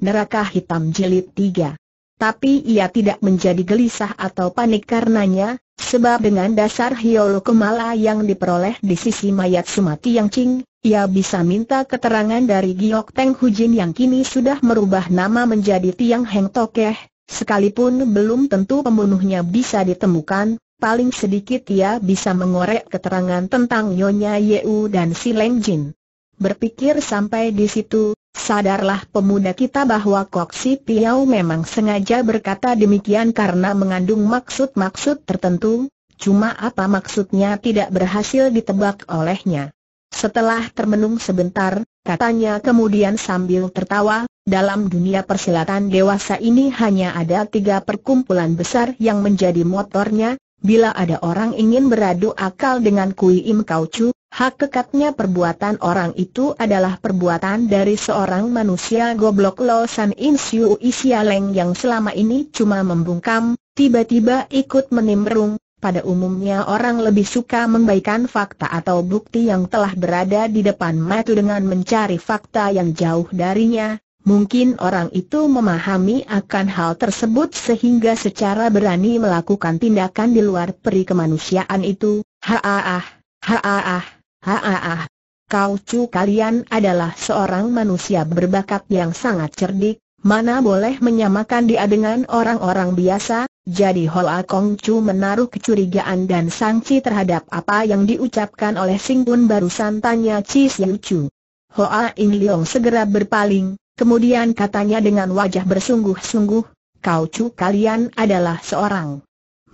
Neraka Hitam Jilid 3. Tapi ia tidak menjadi gelisah atau panik karenanya, sebab dengan dasar Hiolo Kemala yang diperoleh di sisi mayat Sumati Yang Ching, ia bisa minta keterangan dari Giok Teng Hujin yang kini sudah merubah nama menjadi Tiang Heng Tokeh, sekalipun belum tentu pembunuhnya bisa ditemukan, paling sedikit ia bisa mengorek keterangan tentang Nyonya Yeu dan si Leng Jin. Berpikir sampai di situ, sadarlah pemuda kita bahwa Kok Piau memang sengaja berkata demikian karena mengandung maksud-maksud tertentu, cuma apa maksudnya tidak berhasil ditebak olehnya. Setelah termenung sebentar, katanya kemudian sambil tertawa, dalam dunia persilatan dewasa ini hanya ada tiga perkumpulan besar yang menjadi motornya, bila ada orang ingin beradu akal dengan Kui Im Kau Chu, Hak kekatnya perbuatan orang itu adalah perbuatan dari seorang manusia goblok Lo San In Siu Isialeng yang selama ini cuma membungkam, tiba-tiba ikut menimbrung. Pada umumnya orang lebih suka membaikan fakta atau bukti yang telah berada di depan mata dengan mencari fakta yang jauh darinya. Mungkin orang itu memahami akan hal tersebut sehingga secara berani melakukan tindakan di luar peri kemanusiaan itu. Haaah, haaah. Haah, kau cu kalian adalah seorang manusia berbakat yang sangat cerdik, mana boleh menyamakan dia dengan orang-orang biasa, jadi Hoa Kong Chu menaruh kecurigaan dan sanksi terhadap apa yang diucapkan oleh Sing Pun barusan tanya Chi Siu Chu. Hoa In Leong segera berpaling, kemudian katanya dengan wajah bersungguh-sungguh, kau cu kalian adalah seorang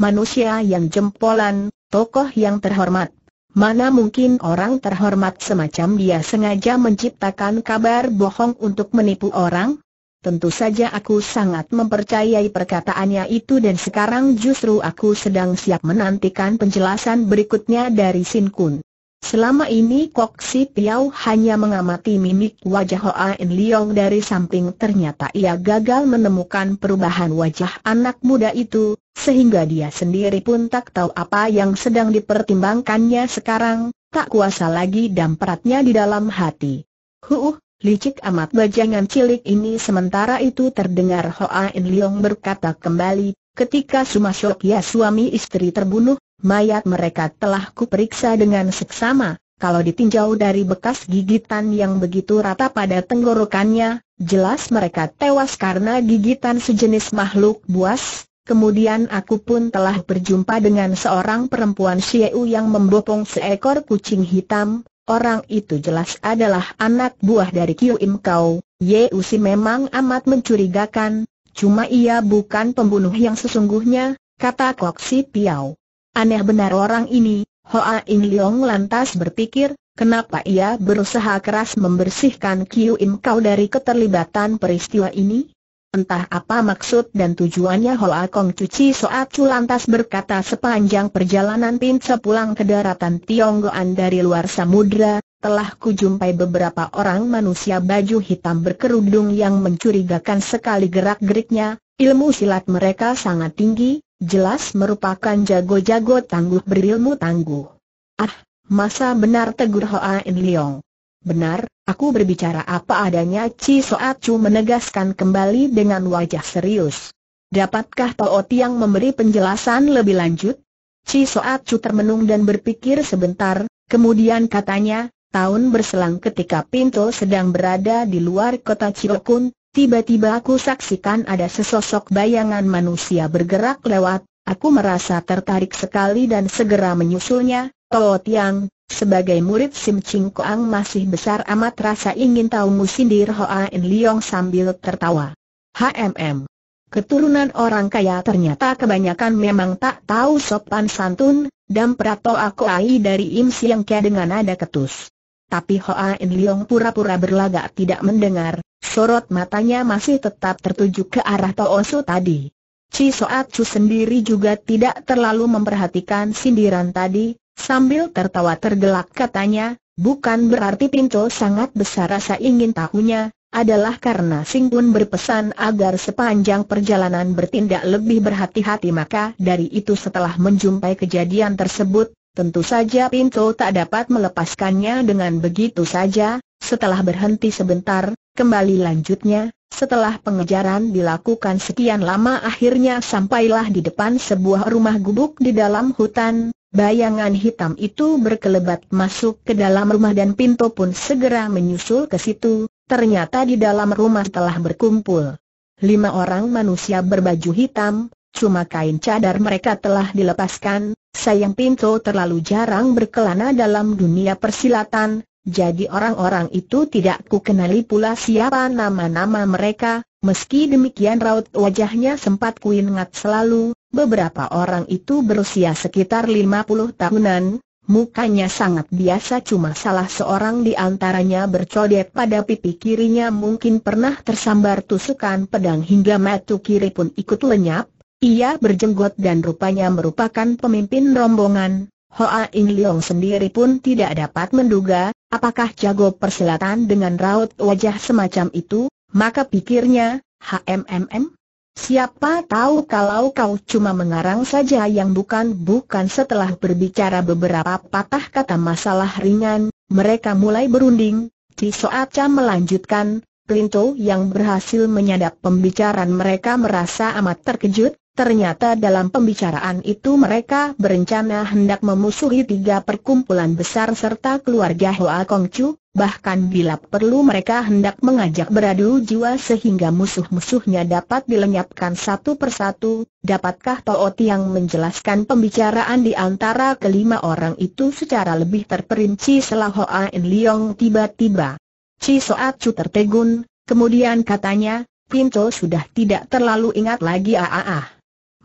manusia yang jempolan, tokoh yang terhormat. Mana mungkin orang terhormat semacam dia sengaja menciptakan kabar bohong untuk menipu orang? Tentu saja aku sangat mempercayai perkataannya itu dan sekarang justru aku sedang siap menantikan penjelasan berikutnya dari Sin Kun. Selama ini Kok Si Piao hanya mengamati mimik wajah Hoa In Leong dari samping ternyata ia gagal menemukan perubahan wajah anak muda itu, sehingga dia sendiri pun tak tahu apa yang sedang dipertimbangkannya sekarang, tak kuasa lagi dampratnya di dalam hati. huuh licik amat bajangan cilik ini sementara itu terdengar Hoa In Leong berkata kembali, ketika Sumasyok ya suami istri terbunuh, mayat mereka telah kuperiksa dengan seksama, kalau ditinjau dari bekas gigitan yang begitu rata pada tenggorokannya, jelas mereka tewas karena gigitan sejenis makhluk buas, Kemudian aku pun telah berjumpa dengan seorang perempuan Xieu yang membopong seekor kucing hitam. Orang itu jelas adalah anak buah dari Qiu Im Kau. Ye si memang amat mencurigakan, cuma ia bukan pembunuh yang sesungguhnya, kata Kok Si Piao. Aneh benar orang ini, Hoa In Leong lantas berpikir, kenapa ia berusaha keras membersihkan Kiu Im Kau dari keterlibatan peristiwa ini? Entah apa maksud dan tujuannya Hoa Kong Cuci Soat Chu lantas berkata sepanjang perjalanan Pince pulang ke daratan Tionggoan dari luar samudra, telah kujumpai beberapa orang manusia baju hitam berkerudung yang mencurigakan sekali gerak-geriknya, ilmu silat mereka sangat tinggi, Jelas merupakan jago-jago tangguh berilmu tangguh. Ah, masa benar tegur Hoa In Leong. Benar, aku berbicara apa adanya Ci Soat Chu menegaskan kembali dengan wajah serius. Dapatkah Tao Tiang memberi penjelasan lebih lanjut? Ci Soat Chu termenung dan berpikir sebentar, kemudian katanya, tahun berselang ketika Pinto sedang berada di luar kota Ciokun, Tiba-tiba aku saksikan ada sesosok bayangan manusia bergerak lewat, aku merasa tertarik sekali dan segera menyusulnya, Tao oh, Tiang, sebagai murid Sim Ching Koang masih besar amat rasa ingin tahu musindir Hoa In Liong sambil tertawa. HMM. Keturunan orang kaya ternyata kebanyakan memang tak tahu sopan santun, dan prato aku ai dari Im Siang Kia dengan ada ketus tapi Hoa In Leong pura-pura berlagak tidak mendengar, sorot matanya masih tetap tertuju ke arah Toosu tadi. Chi Soat Chu sendiri juga tidak terlalu memperhatikan sindiran tadi, sambil tertawa tergelak katanya, bukan berarti pintu sangat besar rasa ingin tahunya, adalah karena Sing Pun berpesan agar sepanjang perjalanan bertindak lebih berhati-hati maka dari itu setelah menjumpai kejadian tersebut, Tentu saja Pinto tak dapat melepaskannya dengan begitu saja, setelah berhenti sebentar, kembali lanjutnya, setelah pengejaran dilakukan sekian lama akhirnya sampailah di depan sebuah rumah gubuk di dalam hutan, bayangan hitam itu berkelebat masuk ke dalam rumah dan Pinto pun segera menyusul ke situ, ternyata di dalam rumah telah berkumpul. Lima orang manusia berbaju hitam, cuma kain cadar mereka telah dilepaskan, sayang Pinto terlalu jarang berkelana dalam dunia persilatan, jadi orang-orang itu tidak kukenali pula siapa nama-nama mereka, meski demikian raut wajahnya sempat kuingat selalu, beberapa orang itu berusia sekitar 50 tahunan, Mukanya sangat biasa cuma salah seorang di antaranya bercodet pada pipi kirinya mungkin pernah tersambar tusukan pedang hingga matu kiri pun ikut lenyap, ia berjenggot dan rupanya merupakan pemimpin rombongan. Hoa In Leong sendiri pun tidak dapat menduga, apakah jago persilatan dengan raut wajah semacam itu, maka pikirnya, HMMM? Siapa tahu kalau kau cuma mengarang saja yang bukan-bukan setelah berbicara beberapa patah kata masalah ringan, mereka mulai berunding, Tiso Aca melanjutkan, Plinto yang berhasil menyadap pembicaraan mereka merasa amat terkejut, Ternyata dalam pembicaraan itu mereka berencana hendak memusuhi tiga perkumpulan besar serta keluarga Hoa Kong Chu, bahkan bila perlu mereka hendak mengajak beradu jiwa sehingga musuh-musuhnya dapat dilenyapkan satu persatu. Dapatkah Toot Tiang menjelaskan pembicaraan di antara kelima orang itu secara lebih terperinci setelah Hoa In Leong tiba-tiba? Chi Soat Chu tertegun, kemudian katanya, Pinto sudah tidak terlalu ingat lagi Aaah. Ah, ah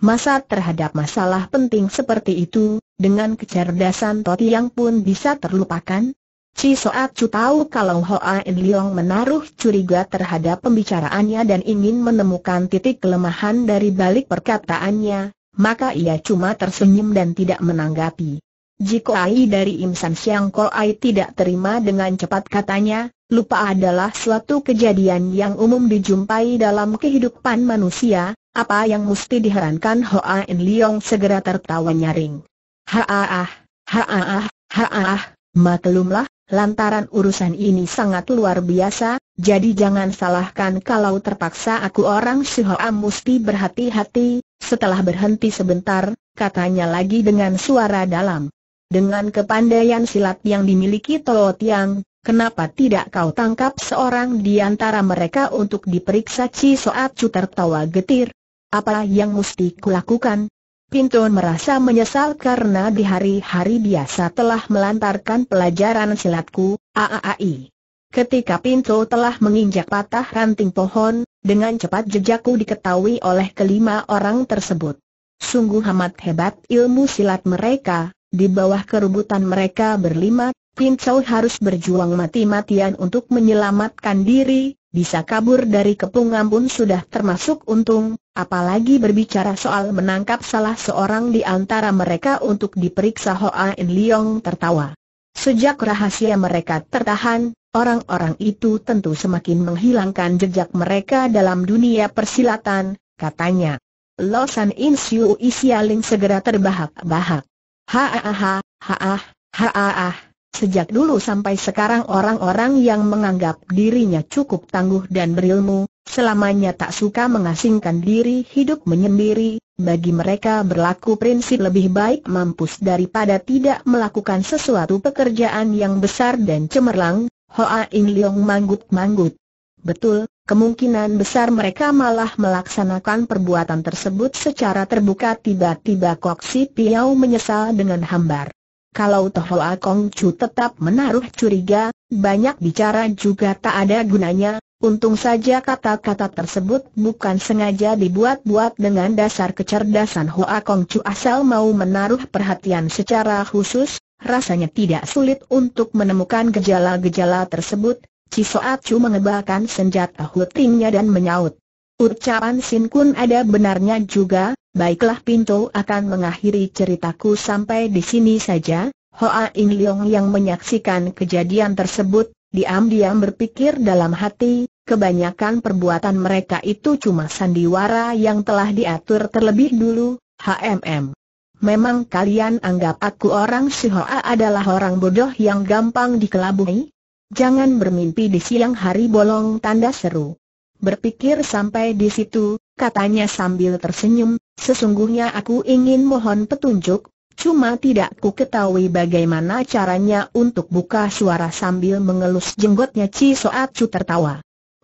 masa terhadap masalah penting seperti itu, dengan kecerdasan Toti yang pun bisa terlupakan? Si Soat Chu tahu kalau Hoa In Leong menaruh curiga terhadap pembicaraannya dan ingin menemukan titik kelemahan dari balik perkataannya, maka ia cuma tersenyum dan tidak menanggapi. Jika Ai dari Im San Siang Ko Ai tidak terima dengan cepat katanya, lupa adalah suatu kejadian yang umum dijumpai dalam kehidupan manusia, apa yang mesti diherankan Hoa In Leong segera tertawa nyaring. Haaah, haaah, haaah, maklumlah, lantaran urusan ini sangat luar biasa, jadi jangan salahkan kalau terpaksa aku orang Si Hoa mesti berhati-hati, setelah berhenti sebentar, katanya lagi dengan suara dalam. Dengan kepandaian silat yang dimiliki Tolo Tiang, Kenapa tidak kau tangkap seorang di antara mereka untuk diperiksa Ci Soat Cu tertawa getir, apa yang mesti kulakukan? Pintu merasa menyesal karena di hari-hari biasa telah melantarkan pelajaran silatku, AAAI. Ketika Pinto telah menginjak patah ranting pohon, dengan cepat jejakku diketahui oleh kelima orang tersebut. Sungguh amat hebat ilmu silat mereka, di bawah kerubutan mereka berlima, Pinto harus berjuang mati-matian untuk menyelamatkan diri, bisa kabur dari kepungan pun sudah termasuk untung, Apalagi berbicara soal menangkap salah seorang di antara mereka untuk diperiksa Hoa In Leong tertawa. Sejak rahasia mereka tertahan, orang-orang itu tentu semakin menghilangkan jejak mereka dalam dunia persilatan, katanya. Losan In Siu Isialing segera terbahak-bahak. ha-ah, haah, haah. Sejak dulu sampai sekarang orang-orang yang menganggap dirinya cukup tangguh dan berilmu, Selamanya tak suka mengasingkan diri hidup menyendiri, bagi mereka berlaku prinsip lebih baik mampus daripada tidak melakukan sesuatu pekerjaan yang besar dan cemerlang, Hoa In Leong manggut-manggut. Betul, kemungkinan besar mereka malah melaksanakan perbuatan tersebut secara terbuka tiba-tiba Kok Si Piao menyesal dengan hambar. Kalau Toh Hoa Kong Chu tetap menaruh curiga, banyak bicara juga tak ada gunanya, Untung saja kata-kata tersebut bukan sengaja dibuat-buat dengan dasar kecerdasan Hoa Kong Chu asal mau menaruh perhatian secara khusus, rasanya tidak sulit untuk menemukan gejala-gejala tersebut. Cisoat Chu mengebalkan senjata hutingnya dan menyaut. Ucapan Sin Kun ada benarnya juga, baiklah pintu akan mengakhiri ceritaku sampai di sini saja. Hoa In Leong yang menyaksikan kejadian tersebut, diam-diam berpikir dalam hati, Kebanyakan perbuatan mereka itu cuma sandiwara yang telah diatur terlebih dulu, HMM. Memang kalian anggap aku orang Shihoa adalah orang bodoh yang gampang dikelabui? Jangan bermimpi di siang hari bolong tanda seru. Berpikir sampai di situ, katanya sambil tersenyum, sesungguhnya aku ingin mohon petunjuk, cuma tidak ku ketahui bagaimana caranya untuk buka suara sambil mengelus jenggotnya Ci Soat cu tertawa.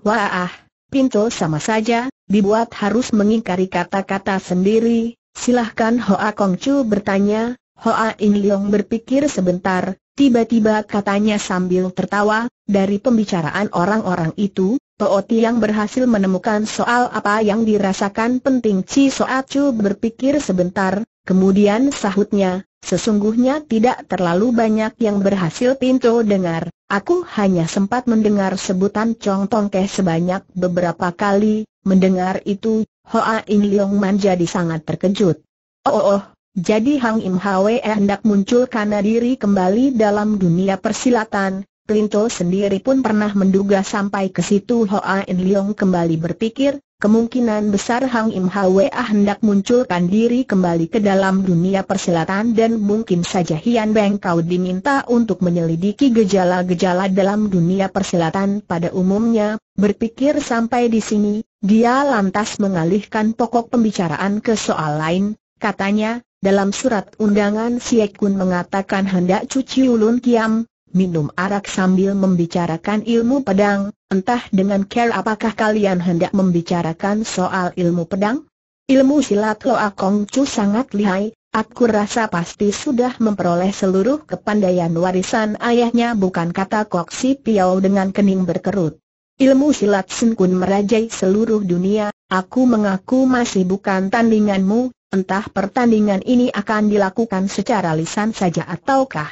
Wah, pintu sama saja, dibuat harus mengingkari kata-kata sendiri, silahkan Hoa Kong Chu bertanya, Hoa In Leong berpikir sebentar, tiba-tiba katanya sambil tertawa, dari pembicaraan orang-orang itu, Tooti yang berhasil menemukan soal apa yang dirasakan penting Ci Soa Chu berpikir sebentar, kemudian sahutnya, Sesungguhnya tidak terlalu banyak yang berhasil Pinto dengar, aku hanya sempat mendengar sebutan Chong Tong Keh sebanyak beberapa kali, mendengar itu, Hoa In Leong Man jadi sangat terkejut. Oh, oh, oh jadi Hang Im Hwe hendak muncul karena diri kembali dalam dunia persilatan, Pinto sendiri pun pernah menduga sampai ke situ Hoa In Leong kembali berpikir, Kemungkinan besar Hang Im Hwa hendak munculkan diri kembali ke dalam dunia persilatan dan mungkin saja Hian Beng Kau diminta untuk menyelidiki gejala-gejala dalam dunia persilatan pada umumnya, berpikir sampai di sini, dia lantas mengalihkan pokok pembicaraan ke soal lain, katanya, dalam surat undangan Siek Kun mengatakan hendak cuci ulun kiam, minum arak sambil membicarakan ilmu pedang, Entah dengan care apakah kalian hendak membicarakan soal ilmu pedang? Ilmu silat Loa Kong Chu sangat lihai, aku rasa pasti sudah memperoleh seluruh kepandaian warisan ayahnya bukan kata Kok Si Piao dengan kening berkerut. Ilmu silat Sun Kun merajai seluruh dunia, aku mengaku masih bukan tandinganmu, Entah pertandingan ini akan dilakukan secara lisan saja ataukah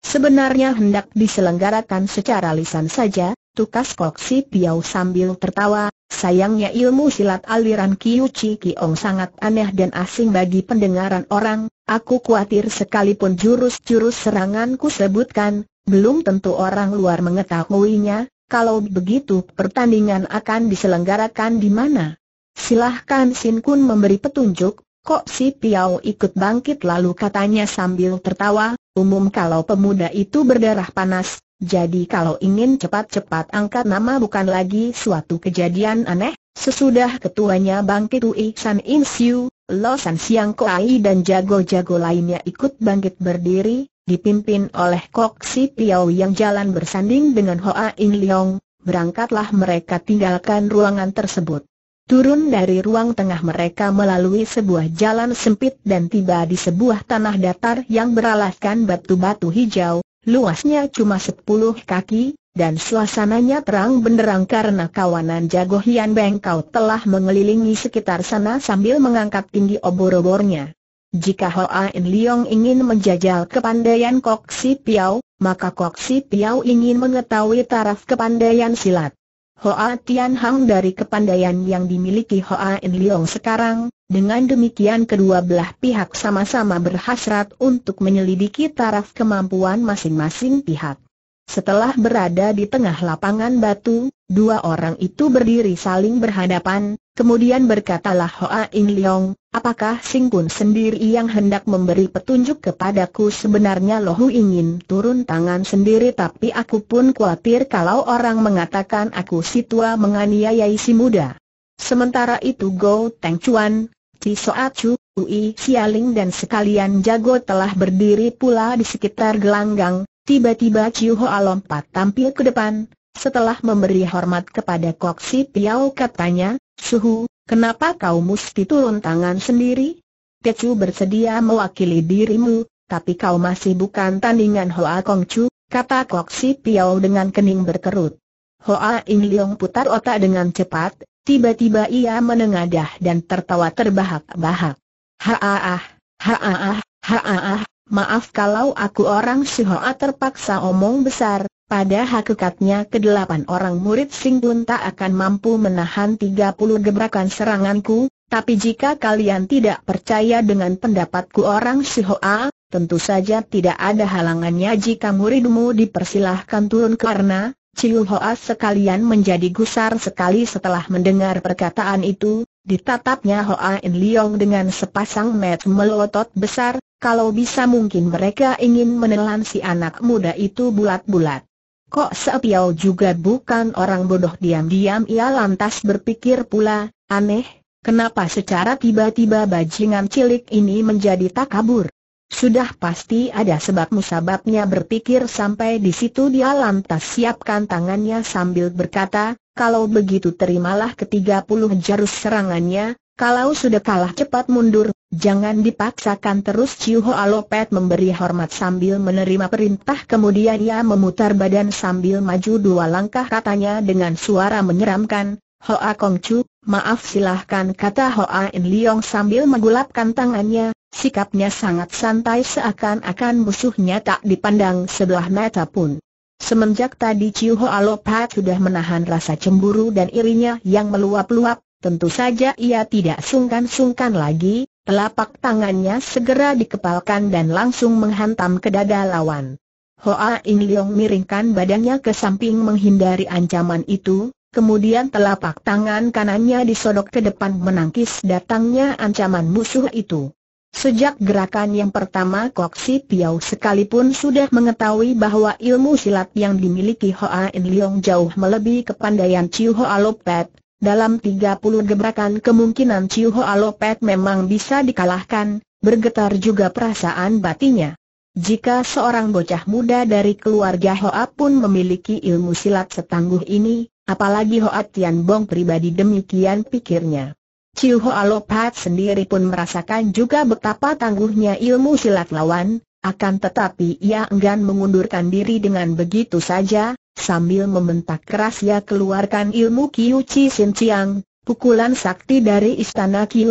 sebenarnya hendak diselenggarakan secara lisan saja, Tukas si Piau sambil tertawa, sayangnya ilmu silat aliran Kiyuchi Kiong sangat aneh dan asing bagi pendengaran orang, aku khawatir sekalipun jurus-jurus seranganku sebutkan, belum tentu orang luar mengetahuinya, kalau begitu pertandingan akan diselenggarakan di mana? Silahkan Sin Kun memberi petunjuk, Kok si piau ikut bangkit lalu katanya sambil tertawa, umum kalau pemuda itu berdarah panas, jadi kalau ingin cepat-cepat angkat nama bukan lagi suatu kejadian aneh, sesudah ketuanya bangkit Ui San In Siu, Lo San Siang Koai dan jago-jago lainnya ikut bangkit berdiri, dipimpin oleh Kok Si Piao yang jalan bersanding dengan Hoa In Leong, berangkatlah mereka tinggalkan ruangan tersebut. Turun dari ruang tengah mereka melalui sebuah jalan sempit dan tiba di sebuah tanah datar yang beralaskan batu-batu hijau, Luasnya cuma sepuluh kaki, dan suasananya terang benderang karena kawanan jago Hian Beng telah mengelilingi sekitar sana sambil mengangkat tinggi obor-obornya. Jika Hoa In Leong ingin menjajal kepandaian Kok Si Piao, maka Kok Si Piao ingin mengetahui taraf kepandaian silat. Hoa Tian Hang dari kepandaian yang dimiliki Hoa In Leong sekarang, dengan demikian kedua belah pihak sama-sama berhasrat untuk menyelidiki taraf kemampuan masing-masing pihak. Setelah berada di tengah lapangan batu, dua orang itu berdiri saling berhadapan, kemudian berkatalah Hoa In Leong, apakah Sing Kun sendiri yang hendak memberi petunjuk kepadaku sebenarnya Lohu ingin turun tangan sendiri tapi aku pun khawatir kalau orang mengatakan aku si tua menganiayai si muda. Sementara itu Go Teng Chuan, Chu, Ui Sialing dan sekalian jago telah berdiri pula di sekitar gelanggang, tiba-tiba Chiu Hoa lompat tampil ke depan, setelah memberi hormat kepada Kok Si Piao katanya, Suhu, kenapa kau mesti turun tangan sendiri? Tecu bersedia mewakili dirimu, tapi kau masih bukan tandingan Hoa Kong Chu, kata Kok Si Piao dengan kening berkerut. Hoa In Leong putar otak dengan cepat, Tiba-tiba ia menengadah dan tertawa terbahak-bahak. Haaah, haaah, haaah, maaf kalau aku orang Sihoa terpaksa omong besar, pada hakikatnya kedelapan orang murid Singbun tak akan mampu menahan 30 gebrakan seranganku, tapi jika kalian tidak percaya dengan pendapatku orang Sihoa, tentu saja tidak ada halangannya jika muridmu dipersilahkan turun karena, Ciu Hoas sekalian menjadi gusar sekali setelah mendengar perkataan itu, ditatapnya Hoa In Leong dengan sepasang mata melotot besar, kalau bisa mungkin mereka ingin menelan si anak muda itu bulat-bulat. Kok Sepiau juga bukan orang bodoh diam-diam ia lantas berpikir pula, aneh, kenapa secara tiba-tiba bajingan cilik ini menjadi takabur? Sudah pasti ada sebab musababnya berpikir sampai di situ dia lantas siapkan tangannya sambil berkata, kalau begitu terimalah ketiga puluh jarus serangannya, kalau sudah kalah cepat mundur, jangan dipaksakan terus Ciuho Ho memberi hormat sambil menerima perintah kemudian ia memutar badan sambil maju dua langkah katanya dengan suara menyeramkan, Hoa Kong Chu, maaf silahkan kata Hoa In Leong sambil mengulapkan tangannya, Sikapnya sangat santai seakan-akan musuhnya tak dipandang sebelah mata pun. Semenjak tadi Chiu Hoa sudah menahan rasa cemburu dan irinya yang meluap-luap, tentu saja ia tidak sungkan-sungkan lagi, telapak tangannya segera dikepalkan dan langsung menghantam ke dada lawan. Hoa In Leong miringkan badannya ke samping menghindari ancaman itu, kemudian telapak tangan kanannya disodok ke depan menangkis datangnya ancaman musuh itu. Sejak gerakan yang pertama Kok Si Piau sekalipun sudah mengetahui bahwa ilmu silat yang dimiliki Hoa In Leong jauh melebihi kepandaian Chiu Hoa Lopet, dalam 30 gebrakan kemungkinan Chiu Hoa Lopet memang bisa dikalahkan, bergetar juga perasaan batinya. Jika seorang bocah muda dari keluarga Hoa pun memiliki ilmu silat setangguh ini, apalagi Hoa Tian Bong pribadi demikian pikirnya. Chiu Hoa Pat sendiri pun merasakan juga betapa tangguhnya ilmu silat lawan, akan tetapi ia enggan mengundurkan diri dengan begitu saja, sambil membentak keras ia ya, keluarkan ilmu Chi Sin Chiang, pukulan sakti dari istana Chi,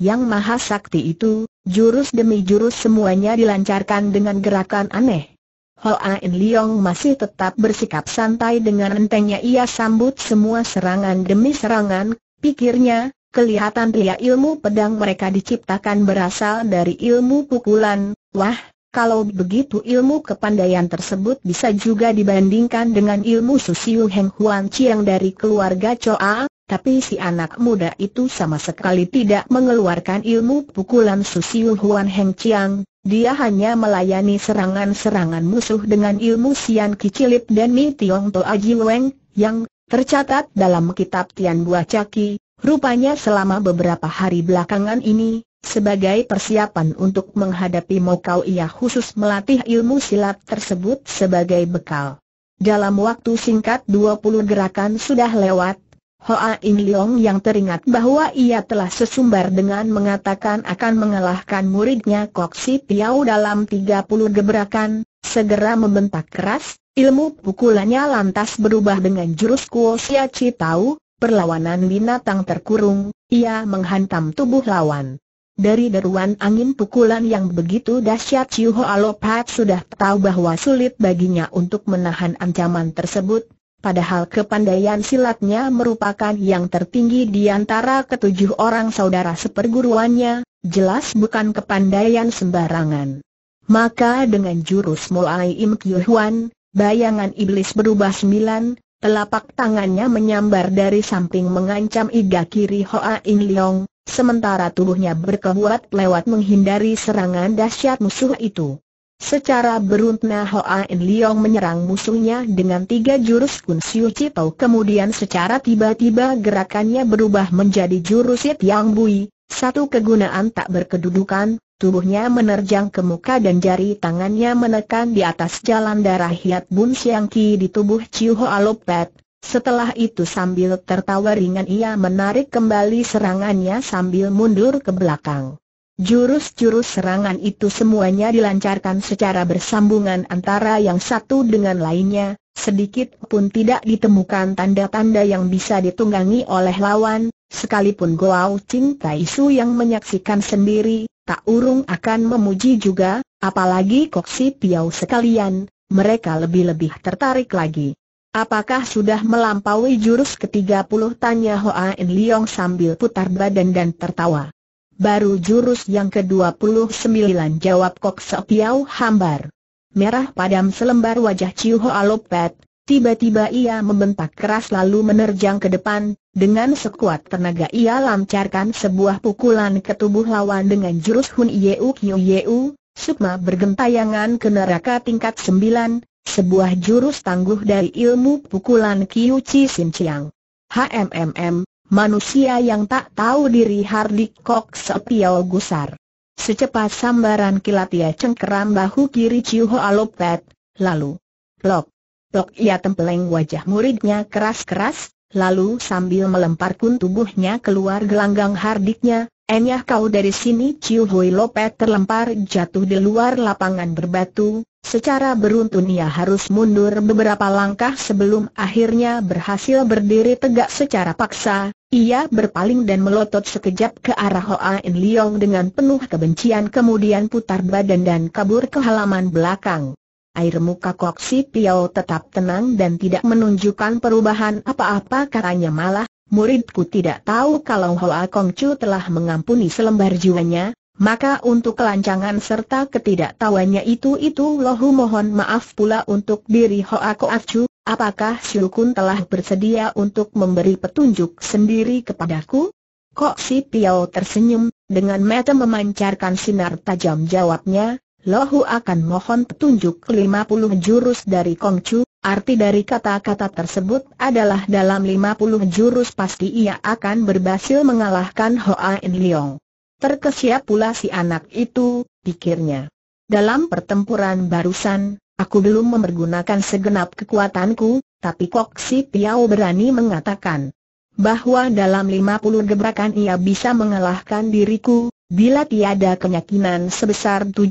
yang maha sakti itu, jurus demi jurus semuanya dilancarkan dengan gerakan aneh. Hoa In Leong masih tetap bersikap santai dengan entengnya ia sambut semua serangan demi serangan, pikirnya, Kelihatan pria ilmu pedang mereka diciptakan berasal dari ilmu pukulan, wah, kalau begitu ilmu kepandaian tersebut bisa juga dibandingkan dengan ilmu Susiu Heng Huan Chiang dari keluarga Choa, tapi si anak muda itu sama sekali tidak mengeluarkan ilmu pukulan Susiu Huan Heng Chiang, dia hanya melayani serangan-serangan musuh dengan ilmu Sian Kicilip dan Mi Tiong To Aji Weng, yang tercatat dalam kitab Tian Buah Caki, Rupanya selama beberapa hari belakangan ini, sebagai persiapan untuk menghadapi Mokau ia khusus melatih ilmu silat tersebut sebagai bekal. Dalam waktu singkat 20 gerakan sudah lewat, Hoa In Leong yang teringat bahwa ia telah sesumbar dengan mengatakan akan mengalahkan muridnya Kok Si Piao dalam 30 gebrakan, segera membentak keras, ilmu pukulannya lantas berubah dengan jurus Kuo Sia Chi Tau, perlawanan binatang terkurung, ia menghantam tubuh lawan. Dari deruan angin pukulan yang begitu dahsyat Chiu Ho Alopat sudah tahu bahwa sulit baginya untuk menahan ancaman tersebut, padahal kepandaian silatnya merupakan yang tertinggi di antara ketujuh orang saudara seperguruannya, jelas bukan kepandaian sembarangan. Maka dengan jurus Mulai Im Kyuhuan, bayangan iblis berubah sembilan, Telapak tangannya menyambar dari samping mengancam iga kiri Hoa In Leong, sementara tubuhnya berkebuat lewat menghindari serangan dahsyat musuh itu. Secara beruntna Hoa In Leong menyerang musuhnya dengan tiga jurus Kun Siu Chitou kemudian secara tiba-tiba gerakannya berubah menjadi jurus Yit Yang Bui, satu kegunaan tak berkedudukan, tubuhnya menerjang ke muka dan jari tangannya menekan di atas jalan darah Hiat Bun Siang Ki di tubuh Chiu Hoa Lopet. Setelah itu sambil tertawa ringan ia menarik kembali serangannya sambil mundur ke belakang. Jurus-jurus serangan itu semuanya dilancarkan secara bersambungan antara yang satu dengan lainnya, sedikit pun tidak ditemukan tanda-tanda yang bisa ditunggangi oleh lawan, Sekalipun Goao Ching Tai Su yang menyaksikan sendiri, tak urung akan memuji juga, apalagi Koksi Piau sekalian, mereka lebih-lebih tertarik lagi. Apakah sudah melampaui jurus ke-30 tanya Hoa En Liong sambil putar badan dan tertawa. Baru jurus yang ke-29 jawab Koksi Piau hambar. Merah padam selembar wajah Ciu Hoa Lopet, Tiba-tiba ia membentak keras lalu menerjang ke depan, dengan sekuat tenaga ia lancarkan sebuah pukulan ke tubuh lawan dengan jurus Hun Yeu Kyu Yeu, Sukma bergentayangan ke neraka tingkat 9, sebuah jurus tangguh dari ilmu pukulan Kyu Chi Sin Chiang. HMMM, manusia yang tak tahu diri Hardik Kok Sepiao Gusar. Secepat sambaran kilat ia cengkeram bahu kiri Chiu Ho Alopet, lalu, lok, Tok ia tempeleng wajah muridnya keras-keras, lalu sambil melemparkan tubuhnya keluar gelanggang hardiknya, Enyah kau dari sini Ciu Hui Lopet terlempar jatuh di luar lapangan berbatu, secara beruntun ia harus mundur beberapa langkah sebelum akhirnya berhasil berdiri tegak secara paksa, ia berpaling dan melotot sekejap ke arah Hoa In Leong dengan penuh kebencian kemudian putar badan dan kabur ke halaman belakang. Air muka Kok Si Piao tetap tenang dan tidak menunjukkan perubahan apa-apa katanya malah, muridku tidak tahu kalau Hoa Kong Chu telah mengampuni selembar jiwanya, maka untuk kelancangan serta ketidaktahuannya itu-itu lohu mohon maaf pula untuk diri Hoa Kong Chu, apakah Kun telah bersedia untuk memberi petunjuk sendiri kepadaku? Kok Si Piao tersenyum, dengan mata memancarkan sinar tajam jawabnya, Lohu akan mohon petunjuk 50 jurus dari Kongcu, arti dari kata-kata tersebut adalah dalam 50 jurus pasti ia akan berhasil mengalahkan Hoa In Leong. Terkesiap pula si anak itu, pikirnya. Dalam pertempuran barusan, aku belum memergunakan segenap kekuatanku, tapi Kok Si Piao berani mengatakan bahwa dalam 50 gebrakan ia bisa mengalahkan diriku, Bila tiada keyakinan sebesar 7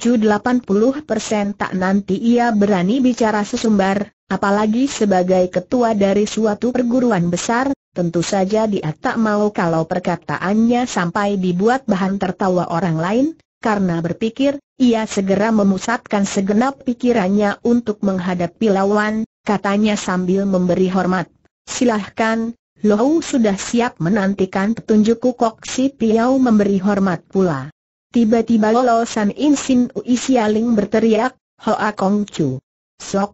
tak nanti ia berani bicara sesumbar, apalagi sebagai ketua dari suatu perguruan besar, tentu saja dia tak mau kalau perkataannya sampai dibuat bahan tertawa orang lain, karena berpikir, ia segera memusatkan segenap pikirannya untuk menghadapi lawan, katanya sambil memberi hormat. Silahkan, Lohu sudah siap menantikan petunjukku Kok Si Piao memberi hormat pula. Tiba-tiba Lo San In Sin Ui Sialing berteriak, Hoa Kong Chu.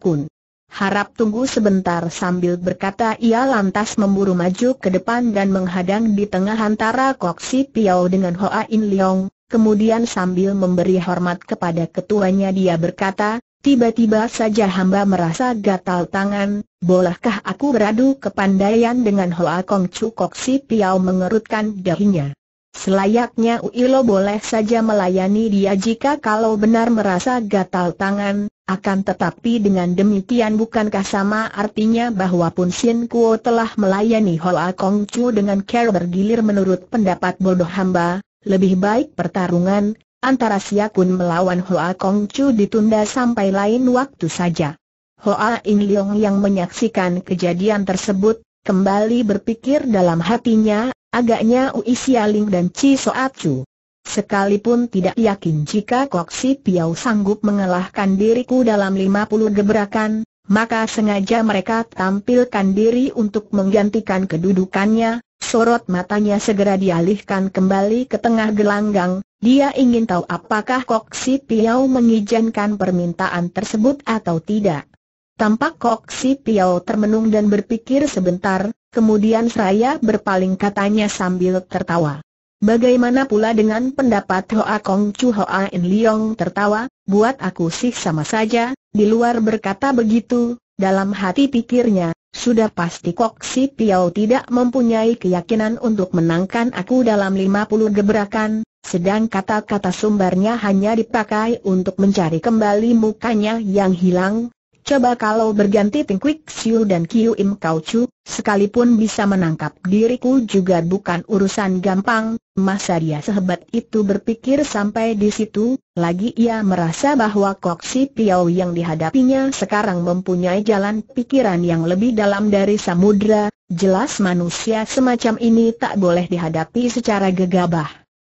Kun. Harap tunggu sebentar sambil berkata ia lantas memburu maju ke depan dan menghadang di tengah antara Kok Si Piao dengan Hoa In Leong, kemudian sambil memberi hormat kepada ketuanya dia berkata, Tiba-tiba saja hamba merasa gatal tangan, bolehkah aku beradu kepandaian dengan Hoa Kong Chu Kok Si Piao mengerutkan dahinya. Selayaknya Uilo boleh saja melayani dia jika kalau benar merasa gatal tangan, akan tetapi dengan demikian bukankah sama artinya bahwa Pun Sin Kuo telah melayani Hoa Kong Chu dengan care bergilir menurut pendapat bodoh hamba, lebih baik pertarungan, antara Siakun melawan Hoa Kong Chu ditunda sampai lain waktu saja. Hoa In Leong yang menyaksikan kejadian tersebut, kembali berpikir dalam hatinya, agaknya Ui Sialing dan Chi Soat Chu. Sekalipun tidak yakin jika Kok Si Piau sanggup mengalahkan diriku dalam 50 gebrakan, maka sengaja mereka tampilkan diri untuk menggantikan kedudukannya, Sorot matanya segera dialihkan kembali ke tengah gelanggang, dia ingin tahu apakah Kok Si Piao mengizinkan permintaan tersebut atau tidak. Tampak Kok Si Piao termenung dan berpikir sebentar, kemudian seraya berpaling katanya sambil tertawa. Bagaimana pula dengan pendapat Hoa Kong Chu Hoa In Liong tertawa, buat aku sih sama saja, di luar berkata begitu, dalam hati pikirnya, sudah pasti Kok Si Piao tidak mempunyai keyakinan untuk menangkan aku dalam lima puluh gebrakan, sedang kata-kata sumbernya hanya dipakai untuk mencari kembali mukanya yang hilang, Coba kalau berganti Ting Kwik Siu dan Kiu Im Kau Chu, sekalipun bisa menangkap diriku juga bukan urusan gampang, masa dia sehebat itu berpikir sampai di situ, lagi ia merasa bahwa Kok Si Piao yang dihadapinya sekarang mempunyai jalan pikiran yang lebih dalam dari samudra, jelas manusia semacam ini tak boleh dihadapi secara gegabah.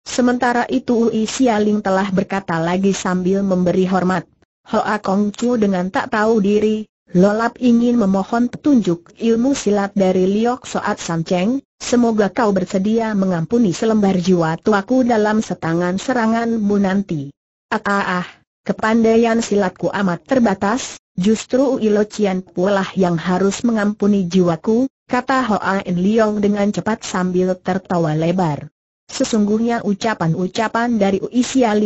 Sementara itu Ui Sialing telah berkata lagi sambil memberi hormat. Hoa Kong Chu dengan tak tahu diri, lolap ingin memohon petunjuk ilmu silat dari Liok Soat San Cheng, semoga kau bersedia mengampuni selembar jiwa tuaku dalam setangan seranganmu nanti. Ah ah ah, kepandaian silatku amat terbatas, justru Ilo Cian Pualah yang harus mengampuni jiwaku, kata Hoa In Liong dengan cepat sambil tertawa lebar. Sesungguhnya ucapan-ucapan dari Ui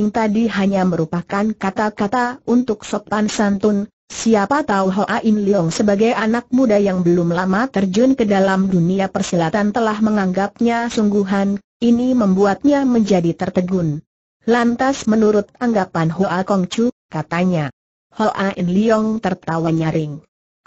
tadi hanya merupakan kata-kata untuk sopan santun, siapa tahu Hoa In Leong sebagai anak muda yang belum lama terjun ke dalam dunia persilatan telah menganggapnya sungguhan, ini membuatnya menjadi tertegun. Lantas menurut anggapan Hoa Kong Chu, katanya. Hoa In Leong tertawa nyaring.